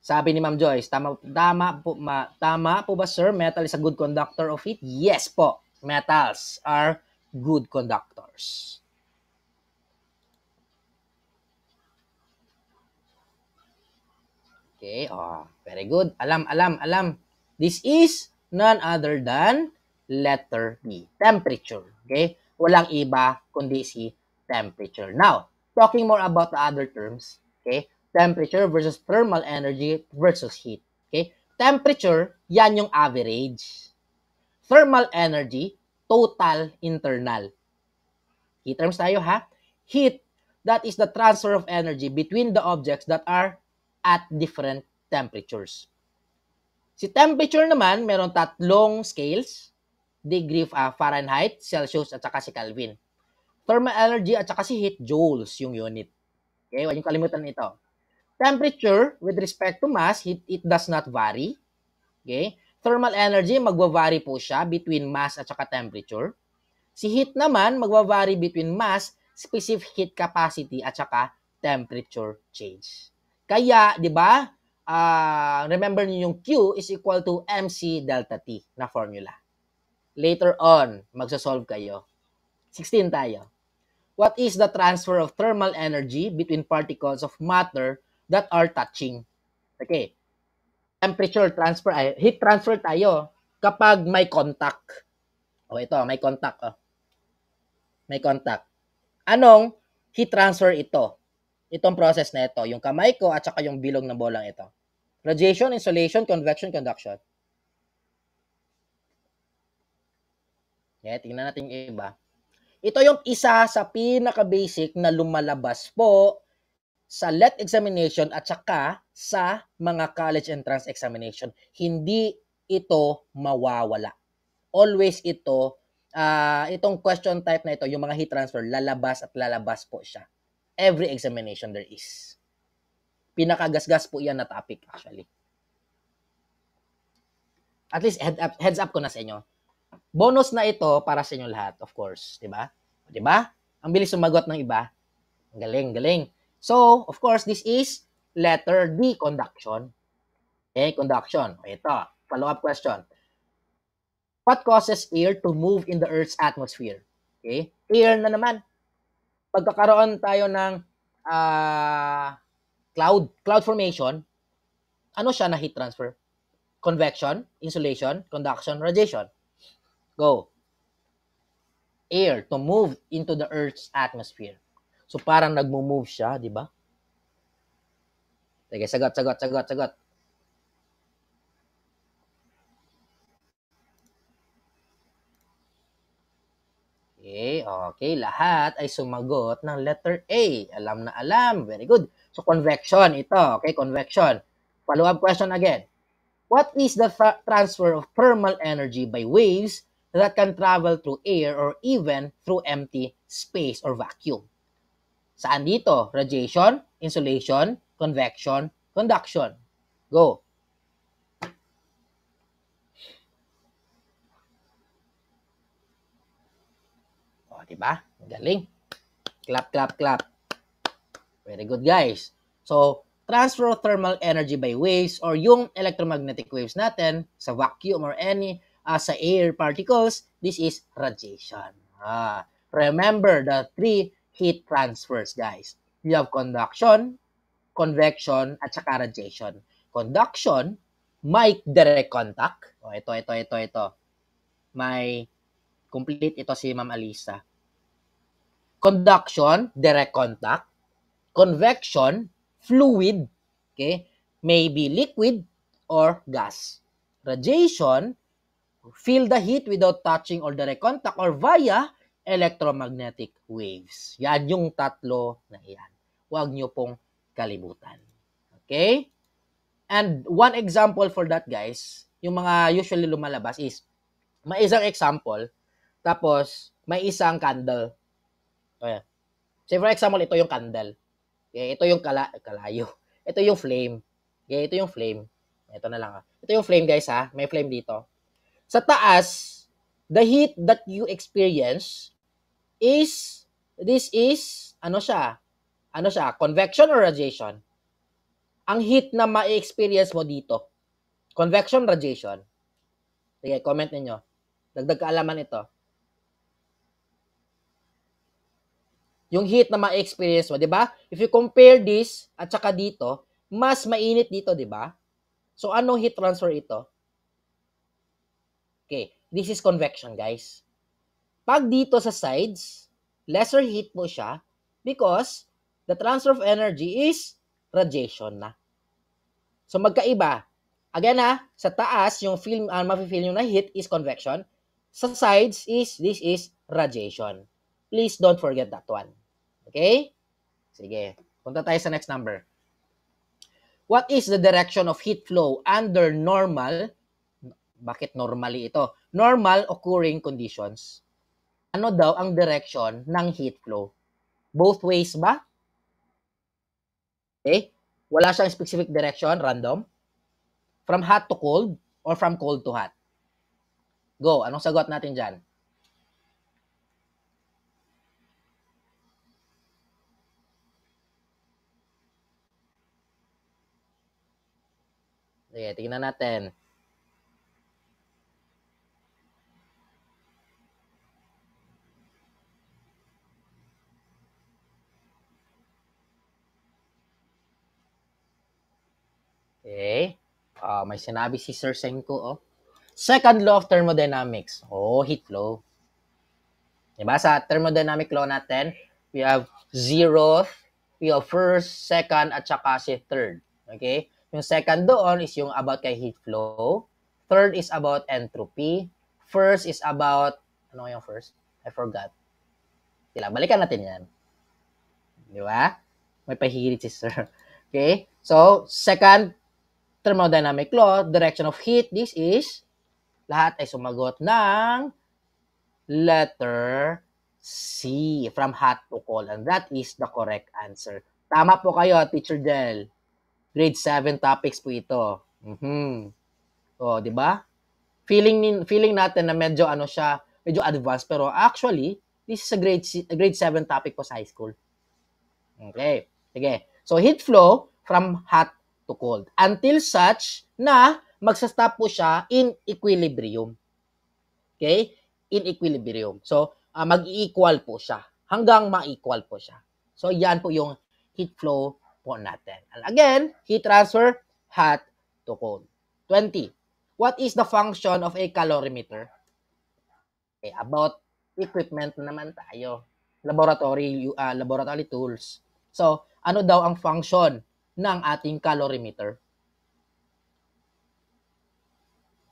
Sabi ni Ma'am Joyce, tama, tama, po, ma, tama po ba sir, metal is a good conductor of heat? Yes po, metals are good conductors. Okay, oh, very good. Alam, alam, alam. This is none other than letter B, temperature. Okay, walang iba kundi si temperature. Now, talking more about the other terms, okay, temperature versus thermal energy versus heat. Okay, temperature, yan yung average. Thermal energy, total internal. Key terms tayo ha. Heat, that is the transfer of energy between the objects that are at different temperatures. Si temperature naman, meron tatlong scales, degree uh, Fahrenheit, Celsius, at saka si Kelvin. Thermal energy at saka si heat joules yung unit. Okay, huwag niyong kalimutan ito. Temperature with respect to mass, it, it does not vary. Okay? Thermal energy, magwa-vary po siya between mass at saka temperature. Si heat naman, magwa-vary between mass, specific heat capacity at saka temperature change. Kaya, di ba, uh, remember niyo yung Q is equal to MC delta T na formula. Later on, magsasolve kayo. 16 tayo. What is the transfer of thermal energy between particles of matter that are touching? Okay. Temperature transfer, ay, heat transfer tayo kapag may contact. O oh, ito, may contact. Oh. May contact. Anong heat transfer ito? itong process na ito, yung kamay ko at saka yung bilog ng bolang ito. Radiation, insulation, convection, conduction. Okay, tingnan natin yung iba. Ito yung isa sa pinaka-basic na lumalabas po sa LET examination at saka sa mga college entrance examination. Hindi ito mawawala. Always ito, uh, itong question type na ito, yung mga heat transfer, lalabas at lalabas po siya every examination there is. Pinakagasgas po yan na topic actually. At least head up, heads up ko na sa inyo. Bonus na ito para sa inyo lahat, of course. di ba? Di ba? Ang bilis sumagot ng iba. Ang galing, galing. So, of course, this is letter D, conduction. Okay, conduction. Ito, follow-up question. What causes air to move in the Earth's atmosphere? Okay, air na naman pagkakaroon tayo ng uh, cloud, cloud formation, ano siya na heat transfer? Convection, insulation, conduction, radiation. Go. Air to move into the Earth's atmosphere. So parang nagmo-move siya, di ba? Sige, sagot, sagot, sagot, sagot. Okay, okay. Lahat ay sumagot ng letter A. Alam na alam. Very good. So, convection ito. Okay, convection. Follow-up question again. What is the transfer of thermal energy by waves that can travel through air or even through empty space or vacuum? Saan dito? Radiation, insulation, convection, conduction. Go. diba? Galing. Clap, clap, clap. Very good, guys. So, transfer of thermal energy by waves or yung electromagnetic waves natin sa vacuum or any uh, sa air particles, this is radiation. Ah, remember the three heat transfers, guys. You have conduction, convection, at saka radiation. Conduction, may direct contact. O, oh, ito, ito, ito, ito. May complete ito si Ma'am Alisa. Conduction, direct contact. Convection, fluid, okay, may be liquid or gas. Radiation, feel the heat without touching or direct contact or via electromagnetic waves. Yan yung tatlo na yan. Huwag nyo pong kalimutan. Okay? And one example for that, guys, yung mga usually lumalabas is, may isang example, tapos may isang candle Ayan. Say for example, ito yung candle. Okay, ito yung kala kalayo. Ito yung flame. Okay, ito yung flame. Ito na lang. Ha. Ah. Ito yung flame guys ha. Ah. May flame dito. Sa taas, the heat that you experience is, this is, ano siya? Ano siya? Convection or radiation? Ang heat na ma-experience mo dito. Convection, radiation. Sige, comment ninyo. Dagdag kaalaman ito. yung heat na ma-experience mo, 'di ba? If you compare this at saka dito, mas mainit dito, 'di ba? So anong heat transfer ito? Okay, this is convection, guys. Pag dito sa sides, lesser heat mo siya because the transfer of energy is radiation na. So magkaiba. Again ha, ah, sa taas, yung film, uh, ah, mafe-feel nyo na heat is convection. Sa sides is, this is radiation. Please don't forget that one. Okay? Sige. Punta tayo sa next number. What is the direction of heat flow under normal? Bakit normally ito? Normal occurring conditions. Ano daw ang direction ng heat flow? Both ways ba? Okay? Wala siyang specific direction, random. From hot to cold or from cold to hot? Go, anong sagot natin dyan? Sige, tingnan natin. Okay. Uh, may sinabi si Sir Senko, oh. Second law of thermodynamics. Oh, heat flow. Diba? Sa thermodynamic law natin, we have zeroth, we have first, second, at saka si third. Okay? Yung second doon is yung about kay heat flow. Third is about entropy. First is about, ano yung first? I forgot. Sila, balikan natin yan. Di ba? May pahirit si sir. Okay? So, second thermodynamic law, direction of heat, this is, lahat ay sumagot ng letter C from hot to cold. And that is the correct answer. Tama po kayo, Teacher Del. Grade 7 topics po ito. Mhm. Oh, 'di ba? Feeling nin, feeling natin na medyo ano siya, medyo advanced pero actually this is a grade grade 7 topic po sa high school. Okay. Sige. So heat flow from hot to cold until such na magsa-stop po siya in equilibrium. Okay? In equilibrium. So uh, mag-equal po siya hanggang ma-equal po siya. So yan po yung heat flow po natin. And again, heat transfer, hot to cold. 20. What is the function of a calorimeter? Okay, about equipment naman tayo. Laboratory, uh, laboratory tools. So, ano daw ang function ng ating calorimeter?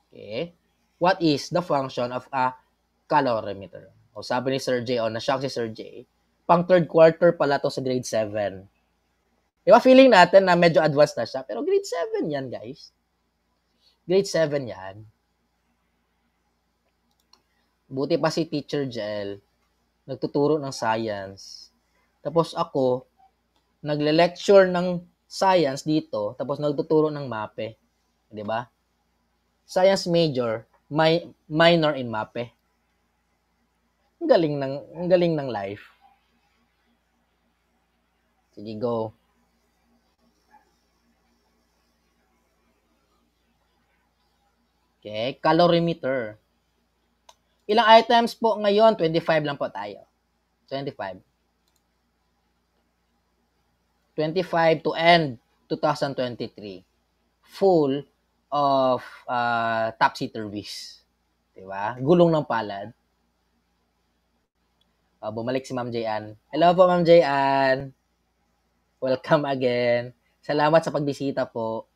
Okay. What is the function of a calorimeter? O sabi ni Sir J, o nasyak si Sir J, pang third quarter pala to sa grade 7. Di ba feeling natin na medyo advanced na siya, pero grade 7 yan, guys. Grade 7 yan. Buti pa si Teacher Jel, nagtuturo ng science. Tapos ako, nagle-lecture ng science dito, tapos nagtuturo ng MAPE. Di ba? Science major, my, minor in MAPE. Ang galing ng, ang galing ng life. Sige, go. Okay, calorimeter. Ilang items po ngayon? 25 lang po tayo. 25. 25 to end 2023. Full of uh, ah, topsy-turvies. Diba? Gulong ng palad. Uh, bumalik si Ma'am Jayan. Hello po, Ma'am Jayan. Welcome again. Salamat sa pagbisita po.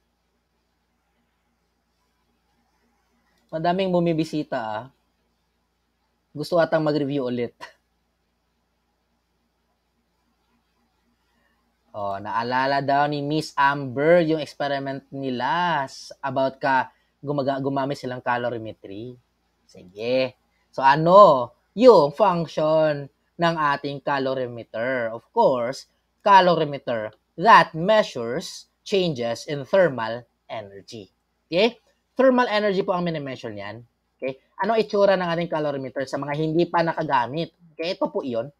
Madaming bumibisita ah. Gusto atang mag-review ulit. oh, naalala daw ni Miss Amber yung experiment nila about ka gumaga, gumamit silang calorimetry. Sige. So ano yung function ng ating calorimeter? Of course, calorimeter that measures changes in thermal energy. Okay? thermal energy po ang minimeasure niyan. Okay? Ano itsura ng ating calorimeter sa mga hindi pa nakagamit? Okay, ito po 'yon.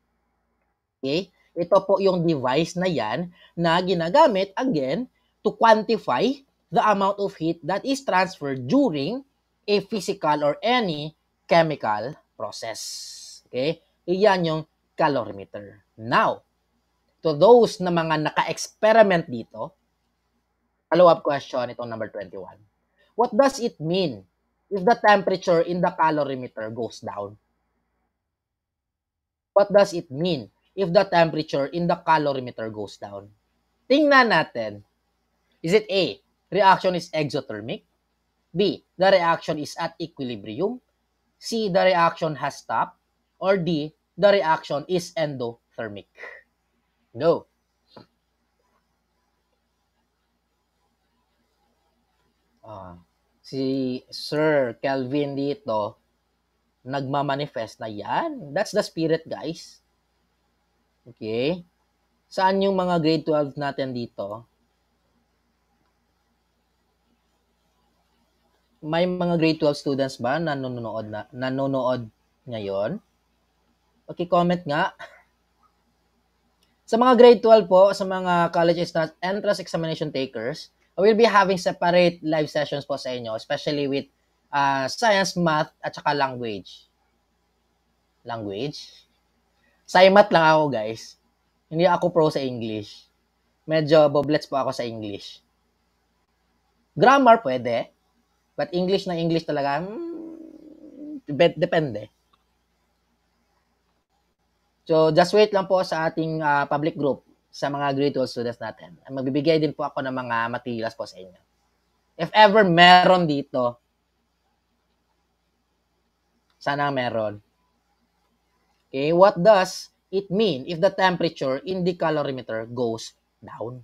Okay? Ito po yung device na 'yan na ginagamit again to quantify the amount of heat that is transferred during a physical or any chemical process. Okay? Iyan yung calorimeter. Now, to those na mga naka-experiment dito, follow-up question itong number 21 What does it mean if the temperature in the calorimeter goes down? What does it mean if the temperature in the calorimeter goes down? Tingnan natin. Is it A, reaction is exothermic? B, the reaction is at equilibrium? C, the reaction has stopped? Or D, the reaction is endothermic? No. Ah. Uh. si Sir Calvin dito nagmamanifest na yan. That's the spirit, guys. Okay? Saan yung mga grade 12 natin dito? May mga grade 12 students ba nanonood na nanonood ngayon? Okay, comment nga. Sa mga grade 12 po, sa mga college entrance examination takers, we'll be having separate live sessions po sa inyo, especially with uh, science, math, at saka language. Language? Science lang ako, guys. Hindi ako pro sa English. Medyo boblets po ako sa English. Grammar pwede, but English na English talaga, hmm, depende. So, just wait lang po sa ating uh, public group sa mga grade 12 students natin. Magbibigay din po ako ng mga materials po sa inyo. If ever meron dito, sana meron. Okay, what does it mean if the temperature in the calorimeter goes down?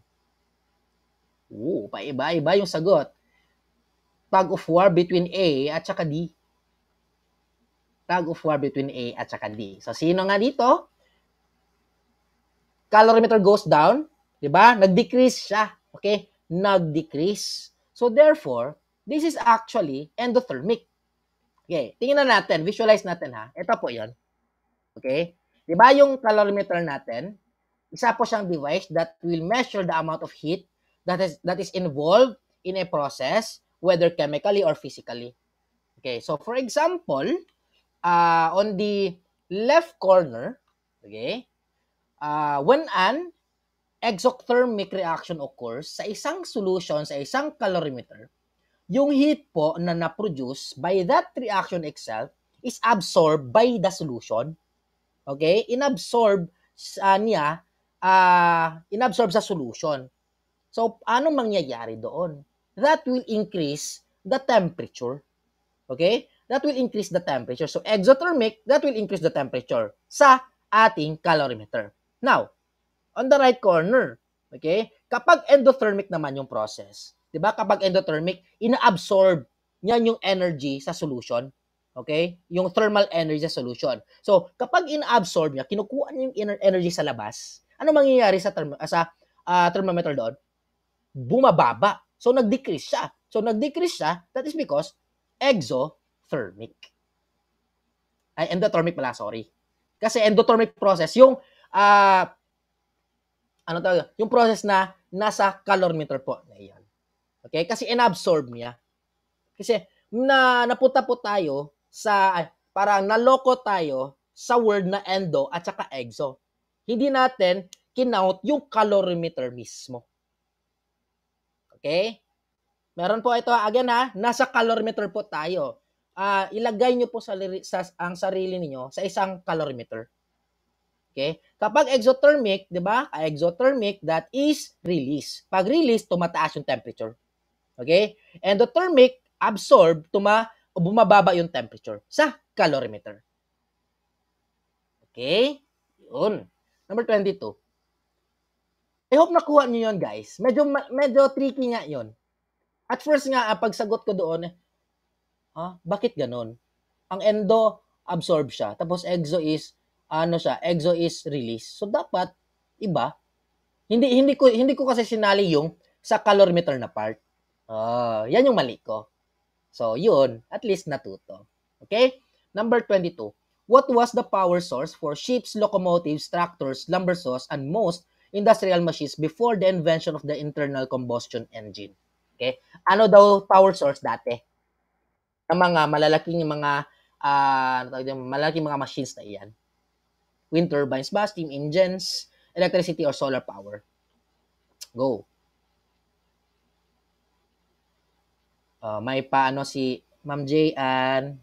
Ooh, paiba-iba yung sagot. Tug of war between A at saka D. Tug of war between A at saka D. So, sino nga dito? calorimeter goes down, 'di ba? Nag-decrease siya. Okay? Nag-decrease. So therefore, this is actually endothermic. Okay, tingnan natin, visualize natin ha. Ito po 'yon. Okay? 'Di ba yung calorimeter natin, isa po siyang device that will measure the amount of heat that is that is involved in a process whether chemically or physically. Okay, so for example, uh, on the left corner, okay, uh, when an exothermic reaction occurs sa isang solution, sa isang calorimeter, yung heat po na na-produce by that reaction itself is absorbed by the solution. Okay? Inabsorb uh, niya, uh, inabsorb sa solution. So, anong mangyayari doon? That will increase the temperature. Okay? That will increase the temperature. So, exothermic, that will increase the temperature sa ating calorimeter. Now, on the right corner, okay? Kapag endothermic naman yung process, 'di ba? Kapag endothermic, inaabsorb niyan yung energy sa solution, okay? Yung thermal energy sa solution. So, kapag inaabsorb niya, kinukuha niya yung energy sa labas. Ano mangyayari sa therm- ah, sa uh, thermometer doon? Bumababa. So, nag-decrease siya. So, nag-decrease siya. That is because exothermic. Ay, endothermic pala, sorry. Kasi endothermic process, yung uh, ano tawag, yung process na nasa calorimeter po na iyon. Okay? Kasi inabsorb niya. Kasi na napunta po tayo sa parang naloko tayo sa word na endo at saka exo. Hindi natin kinout yung calorimeter mismo. Okay? Meron po ito again ha, nasa calorimeter po tayo. Uh, ilagay niyo po sa, sa ang sarili niyo sa isang calorimeter. Okay? Kapag exothermic, 'di ba? Ah, exothermic that is release. Pag release, tumataas yung temperature. Okay? Endothermic absorb, tuma bumababa yung temperature sa calorimeter. Okay? Yun. Number 22. I hope nakuha niyo 'yon, guys. Medyo, medyo tricky nga 'yon. At first nga, ah, pagsagot ko doon, ha? Ah, bakit ganon? Ang endo, absorb siya. Tapos exo is, ano siya, EXO is released. So dapat iba. Hindi hindi ko hindi ko kasi sinali yung sa calorimeter na part. Uh, yan yung mali ko. So yun, at least natuto. Okay? Number 22. What was the power source for ships, locomotives, tractors, lumber saws, and most industrial machines before the invention of the internal combustion engine? Okay? Ano daw power source dati? Ng mga malalaking mga uh, malalaking mga machines na iyan wind turbines ba, steam engines, electricity or solar power. Go. Uh, may paano si Ma'am J. Ann.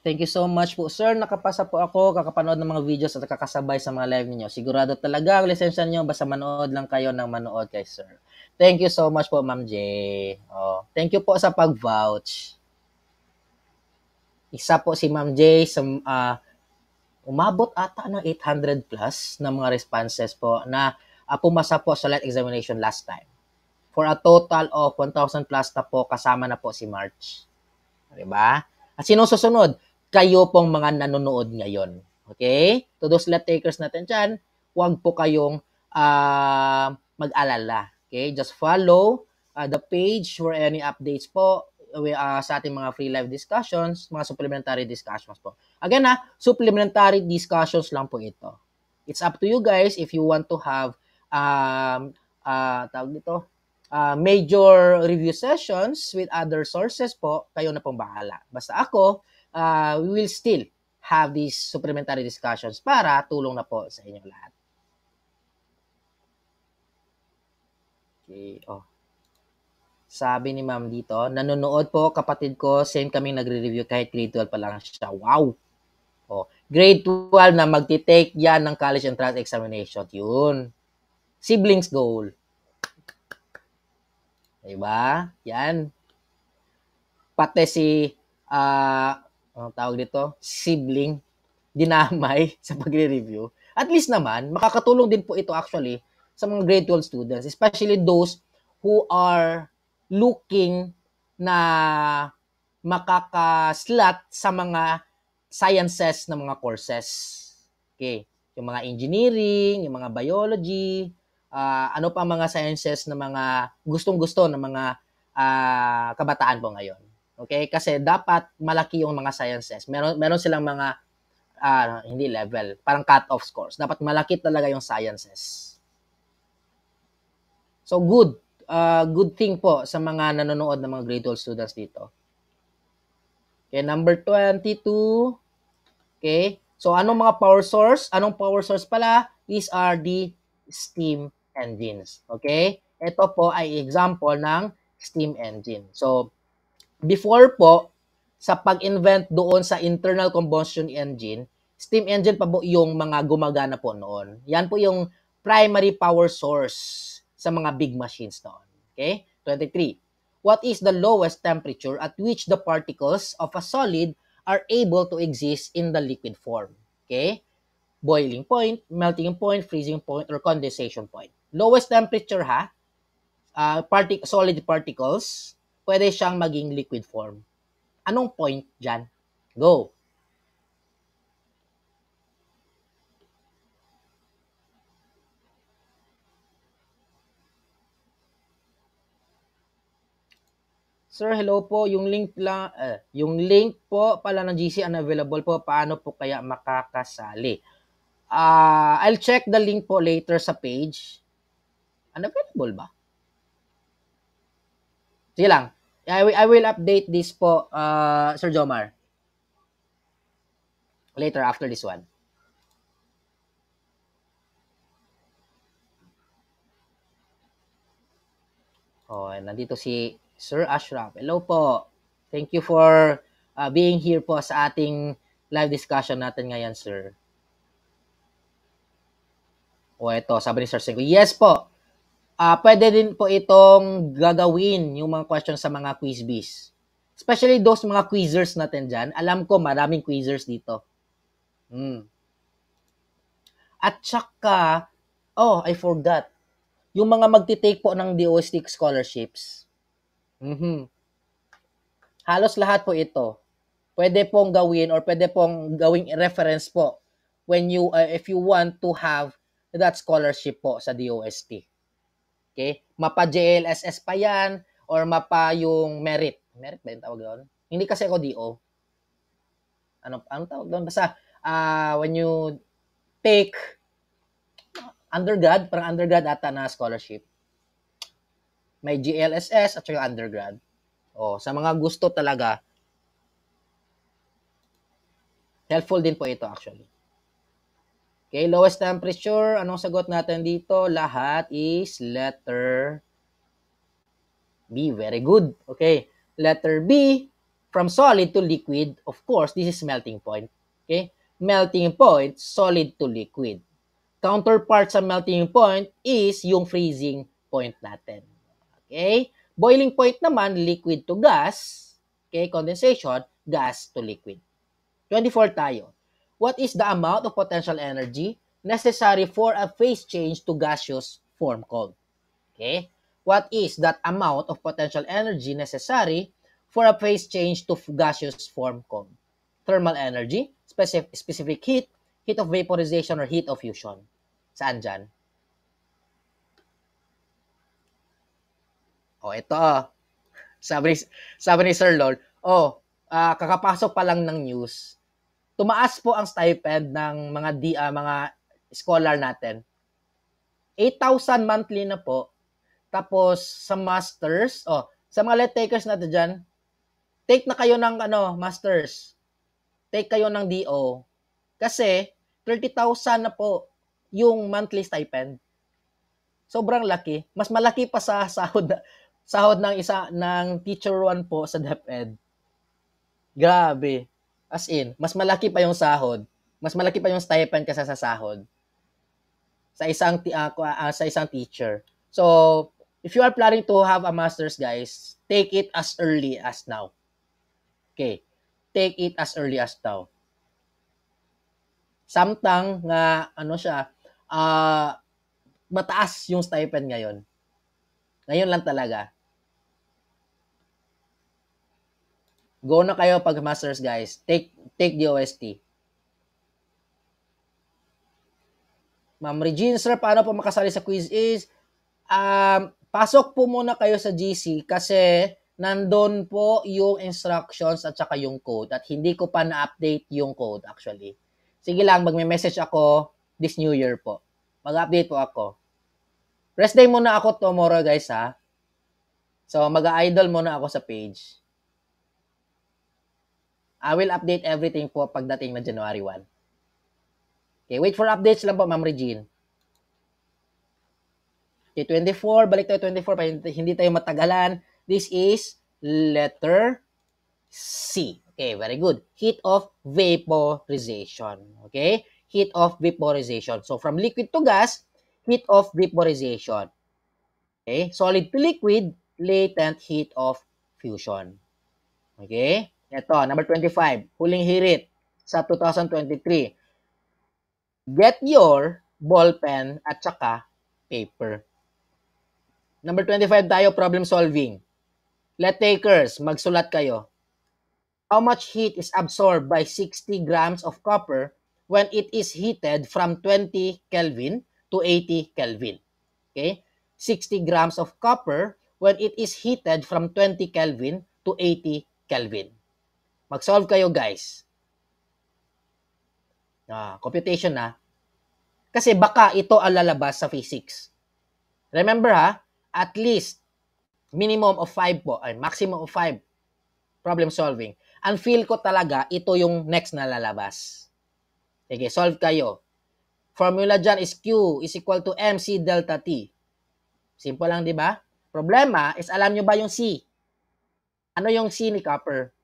Thank you so much po, sir. Nakapasa po ako, kakapanood ng mga videos at kakasabay sa mga live niyo. Sigurado talaga ang lisensya niyo, basta manood lang kayo ng manood kay sir. Thank you so much po, Ma'am J. Oh, thank you po sa pag-vouch. Isa po si Ma'am Jay sa uh, umabot ata ng 800 plus na mga responses po na uh, pumasa po sa light examination last time. For a total of 1,000 plus na po kasama na po si March. Di ba? At sino susunod? Kayo pong mga nanonood ngayon. Okay? To those light takers natin dyan, huwag po kayong uh, mag-alala. Okay? Just follow uh, the page for any updates po uh, sa ating mga free live discussions, mga supplementary discussions po. Again ha, ah, supplementary discussions lang po ito. It's up to you guys if you want to have um, uh, tawag dito, uh, major review sessions with other sources po, kayo na pong bahala. Basta ako, uh, we will still have these supplementary discussions para tulong na po sa inyo lahat. Okay, oh. Sabi ni ma'am dito, nanonood po kapatid ko, same kaming nagre-review kahit grade 12 pa lang siya. Wow! O, oh, grade 12 na magti-take yan ng college entrance examination. Yun. Siblings goal. Diba? Yan. Pati si, uh, ano tawag dito? Sibling. Dinamay sa pagre-review. At least naman, makakatulong din po ito actually sa mga grade 12 students, especially those who are looking na makakaslat sa mga sciences ng mga courses. Okay, yung mga engineering, yung mga biology, uh, ano pa mga sciences na mga gustong-gusto ng mga uh, kabataan po ngayon. Okay? Kasi dapat malaki yung mga sciences. Meron meron silang mga uh, hindi level, parang cut-off scores. Dapat malaki talaga yung sciences. So good uh, good thing po sa mga nanonood ng mga grade 12 students dito. Okay, number 22. Okay? So, anong mga power source? Anong power source pala? These are the steam engines. Okay? Ito po ay example ng steam engine. So, before po, sa pag-invent doon sa internal combustion engine, steam engine pa po yung mga gumagana po noon. Yan po yung primary power source sa mga big machines noon. Okay? 23. What is the lowest temperature at which the particles of a solid are able to exist in the liquid form? Okay? Boiling point, melting point, freezing point, or condensation point. Lowest temperature ha, uh, partic solid particles, pwede siyang maging liquid form. Anong point dyan? Go! Sir, hello po. Yung link la, eh, yung link po pala ng GC unavailable po. Paano po kaya makakasali? Uh, I'll check the link po later sa page. Unavailable ano, ba? Sige lang. I, I will update this po, uh, Sir Jomar. Later, after this one. Oh, nandito si Sir Ashraf. Hello po. Thank you for uh, being here po sa ating live discussion natin ngayon, sir. O ito, sabi ni Sir Cinco, yes po. Uh, pwede din po itong gagawin yung mga questions sa mga quizbees. Especially those mga quizzers natin dyan. Alam ko, maraming quizzers dito. Hmm. At saka, oh, I forgot. Yung mga magti-take po ng DOST scholarships, Mm-hmm. Halos lahat po ito pwede pong gawin or pwede pong gawing reference po when you uh, if you want to have that scholarship po sa DOST. Okay? Mapa JLSS pa yan or mapa yung merit. Merit ba yung tawag doon? Hindi kasi ako DO. Ano ano tawag doon? Basta uh, when you take undergrad, parang undergrad ata na scholarship may GLSS at saka undergrad. Oh, sa mga gusto talaga helpful din po ito actually. Okay, lowest temperature, anong sagot natin dito? Lahat is letter B. Very good. Okay, letter B, from solid to liquid, of course, this is melting point. Okay, melting point, solid to liquid. Counterpart sa melting point is yung freezing point natin. Okay? Boiling point naman, liquid to gas. Okay, condensation, gas to liquid. 24 tayo. What is the amount of potential energy necessary for a phase change to gaseous form called? Okay? What is that amount of potential energy necessary for a phase change to gaseous form called? Thermal energy, specific, specific heat, heat of vaporization, or heat of fusion. Saan dyan? oh, ito. Oh. Ah. Sabi, ni, sabi ni Sir Lord, oh, uh, kakapasok pa lang ng news, tumaas po ang stipend ng mga di, uh, mga scholar natin. 8,000 monthly na po. Tapos sa masters, oh, sa mga let takers natin diyan, take na kayo ng ano, masters. Take kayo ng DO. Kasi 30,000 na po yung monthly stipend. Sobrang laki. Mas malaki pa sa sahod sahod ng isa ng teacher one po sa DepEd. Grabe. As in, mas malaki pa yung sahod. Mas malaki pa yung stipend kasi sa sahod sa isang uh, uh, sa isang teacher. So, if you are planning to have a masters, guys, take it as early as now. Okay. Take it as early as now. Samtang nga ano siya, uh, mataas yung stipend ngayon. Ngayon lang talaga. Go na kayo pag Masters, guys. Take, take the OST. Ma'am Regine, sir, paano po makasali sa quiz is? Um, pasok po muna kayo sa GC kasi nandun po yung instructions at saka yung code at hindi ko pa na-update yung code actually. Sige lang, magme-message ako this new year po. Mag-update po ako. Rest day muna ako tomorrow guys ha. So mag-idol muna ako sa page. I will update everything po pagdating na January 1. Okay, wait for updates lang po, Ma'am Regine. Okay, 24, balik tayo 24 para hindi tayo matagalan. This is letter C. Okay, very good. Heat of vaporization. Okay? Heat of vaporization. So, from liquid to gas, heat of vaporization. Okay? Solid to liquid, latent heat of fusion. Okay? Ito, number 25, huling hirit sa 2023. Get your ballpen at saka paper. Number 25 tayo, problem solving. Let takers, magsulat kayo. How much heat is absorbed by 60 grams of copper when it is heated from 20 Kelvin to 80 Kelvin? Okay? 60 grams of copper when it is heated from 20 Kelvin to 80 Kelvin. Mag-solve kayo, guys. Ah, computation na. Ah. Kasi baka ito ang lalabas sa physics. Remember ha, at least minimum of 5 po, ay maximum of 5 problem solving. Ang feel ko talaga, ito yung next na lalabas. Sige, solve kayo. Formula dyan is Q is equal to MC delta T. Simple lang, di ba? Problema is alam nyo ba yung C? Ano yung C ni Copper?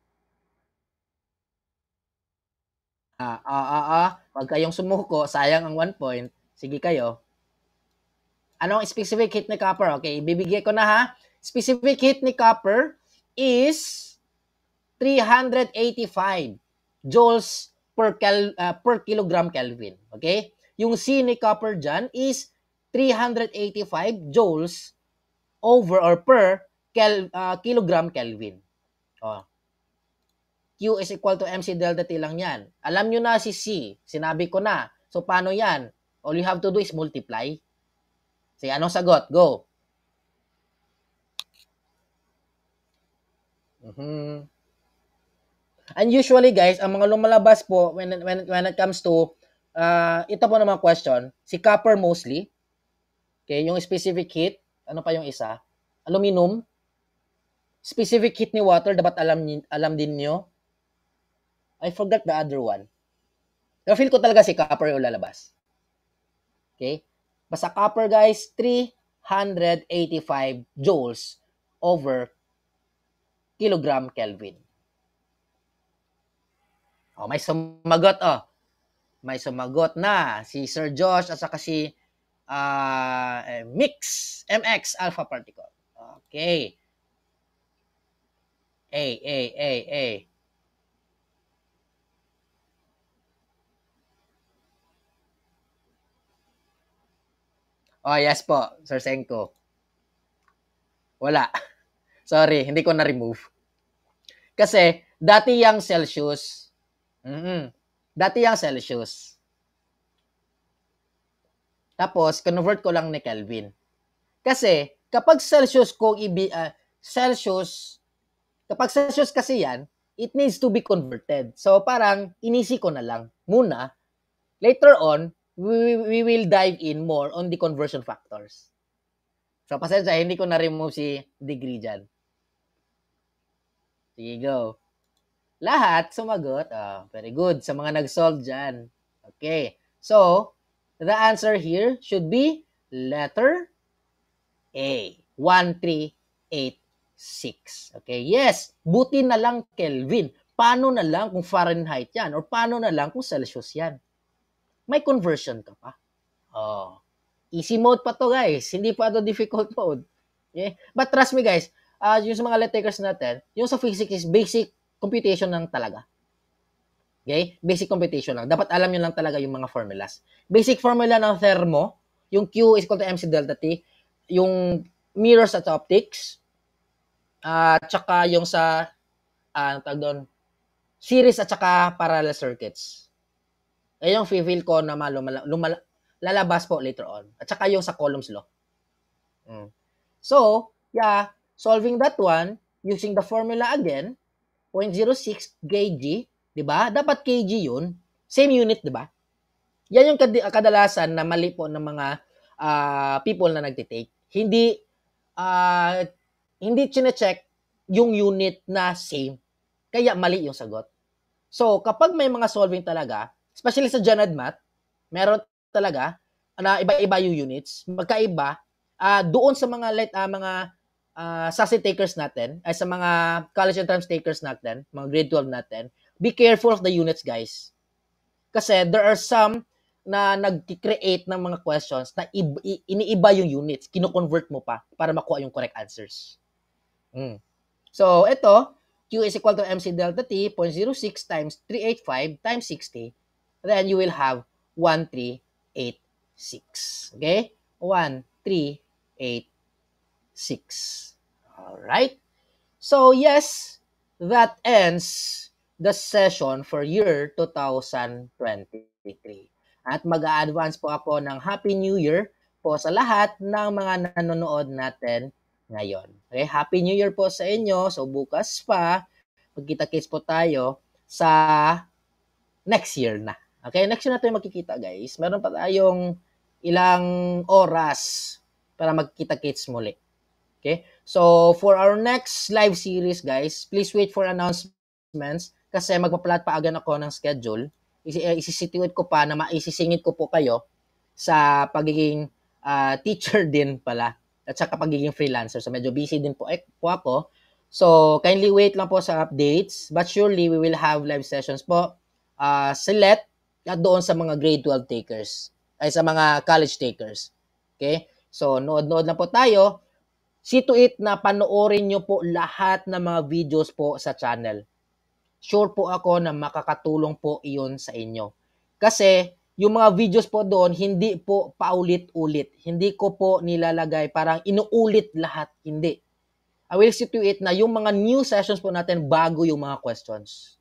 Ah, ah, ah, ah. Huwag kayong sumuko. Sayang ang one point. Sige kayo. Anong specific hit ni Copper? Okay, ibibigay ko na ha. Specific hit ni Copper is 385 joules per, cal, uh, per kilogram Kelvin. Okay? Yung C ni Copper dyan is 385 joules over or per kel, uh, kilogram Kelvin. Oh. Q is equal to MC delta T lang yan. Alam nyo na si C. Sinabi ko na. So, paano yan? All you have to do is multiply. Say, anong sagot? Go. Mm-hmm. And usually, guys, ang mga lumalabas po when, when, when it comes to uh, ito po naman question, si copper mostly, okay, yung specific heat, ano pa yung isa? Aluminum, specific heat ni water, dapat alam, alam din nyo, I forgot the other one. Pero feel ko talaga si copper yung lalabas. Okay? Basta copper guys, 385 joules over kilogram Kelvin. Oh, may sumagot oh. May sumagot na si Sir Josh at saka si uh, Mix MX alpha particle. Okay. A A A A. Oh, yes po, Sir Senko. Wala. Sorry, hindi ko na-remove. Kasi, dati yung Celsius. Mm-mm. Dati yung Celsius. Tapos, convert ko lang ni Kelvin. Kasi, kapag Celsius ko ibi, uh, Celsius, kapag Celsius kasi yan, it needs to be converted. So, parang inisi ko na lang muna. Later on, we, we will dive in more on the conversion factors. So, pasensya, hindi ko na-remove si degree dyan. Sige, go. Lahat sumagot. Oh, very good. Sa mga nag-solve dyan. Okay. So, the answer here should be letter A. 1386. Okay, yes. Buti na lang Kelvin. Paano na lang kung Fahrenheit yan? Or paano na lang kung Celsius yan? may conversion ka pa. Oh. Easy mode pa to guys. Hindi pa to difficult mode. Okay? But trust me guys, uh, yung sa mga let takers natin, yung sa physics is basic computation lang talaga. Okay? Basic computation lang. Dapat alam nyo lang talaga yung mga formulas. Basic formula ng thermo, yung Q is equal to MC delta T, yung mirrors at optics, at uh, tsaka yung sa, uh, ah, tag doon, series at saka parallel circuits. Eh, yung feel ko na lumala, lumala, lalabas po later on. At saka yung sa columns law. Mm. So, yeah, solving that one, using the formula again, 0.06 kg, di ba? Dapat kg yun. Same unit, di ba? Yan yung kadalasan na mali po ng mga uh, people na nagtitake. Hindi, uh, hindi chinecheck yung unit na same. Kaya mali yung sagot. So, kapag may mga solving talaga, especially sa Gen Ed meron talaga na iba-iba yung units, magkaiba uh, doon sa mga light uh, ah, mga uh, ah, SASE takers natin, ay sa mga college entrance takers natin, mga grade 12 natin, be careful of the units, guys. Kasi there are some na nag-create ng mga questions na i- iniiba yung units, kino-convert mo pa para makuha yung correct answers. Mm. So, ito, Q is equal to MC delta T, 0.06 times 385 times 60 then you will have 1386. Okay? 1386. All right? So, yes, that ends the session for year 2023. At mag-a-advance po ako ng Happy New Year po sa lahat ng mga nanonood natin ngayon. Okay, Happy New Year po sa inyo. So bukas pa, magkita-kits po tayo sa next year na. Okay, next na tayo magkikita, guys. Meron pa tayong ilang oras para magkita-kits muli. Okay? So, for our next live series guys, please wait for announcements kasi magpa-plot pa agad ako ng schedule. Eh, isisituate ko pa na maisisingit ko po kayo sa pagiging uh, teacher din pala at saka pagiging freelancer. So, medyo busy din po, eh, po ako. So, kindly wait lang po sa updates but surely we will have live sessions po. Uh, select at doon sa mga grade 12 takers, ay sa mga college takers. Okay? So, nood-nood lang po tayo. See to it na panoorin nyo po lahat ng mga videos po sa channel. Sure po ako na makakatulong po iyon sa inyo. Kasi, yung mga videos po doon, hindi po paulit-ulit. Hindi ko po nilalagay parang inuulit lahat. Hindi. I will see to it na yung mga new sessions po natin bago yung mga questions.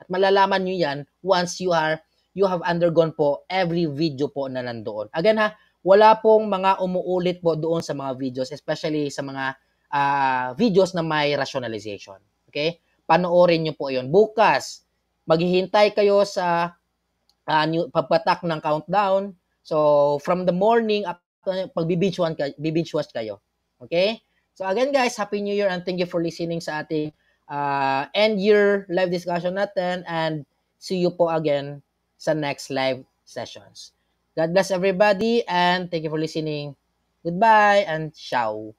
At malalaman nyo yan once you are you have undergone po every video po na nandoon. Again ha, wala pong mga umuulit po doon sa mga videos, especially sa mga uh, videos na may rationalization. Okay? Panoorin nyo po yon Bukas, maghihintay kayo sa uh, new, pagpatak ng countdown. So, from the morning up to pagbibinge watch kayo. Okay? So, again guys, Happy New Year and thank you for listening sa ating uh, end year live discussion natin and see you po again sa next live sessions. God bless everybody and thank you for listening. Goodbye and ciao.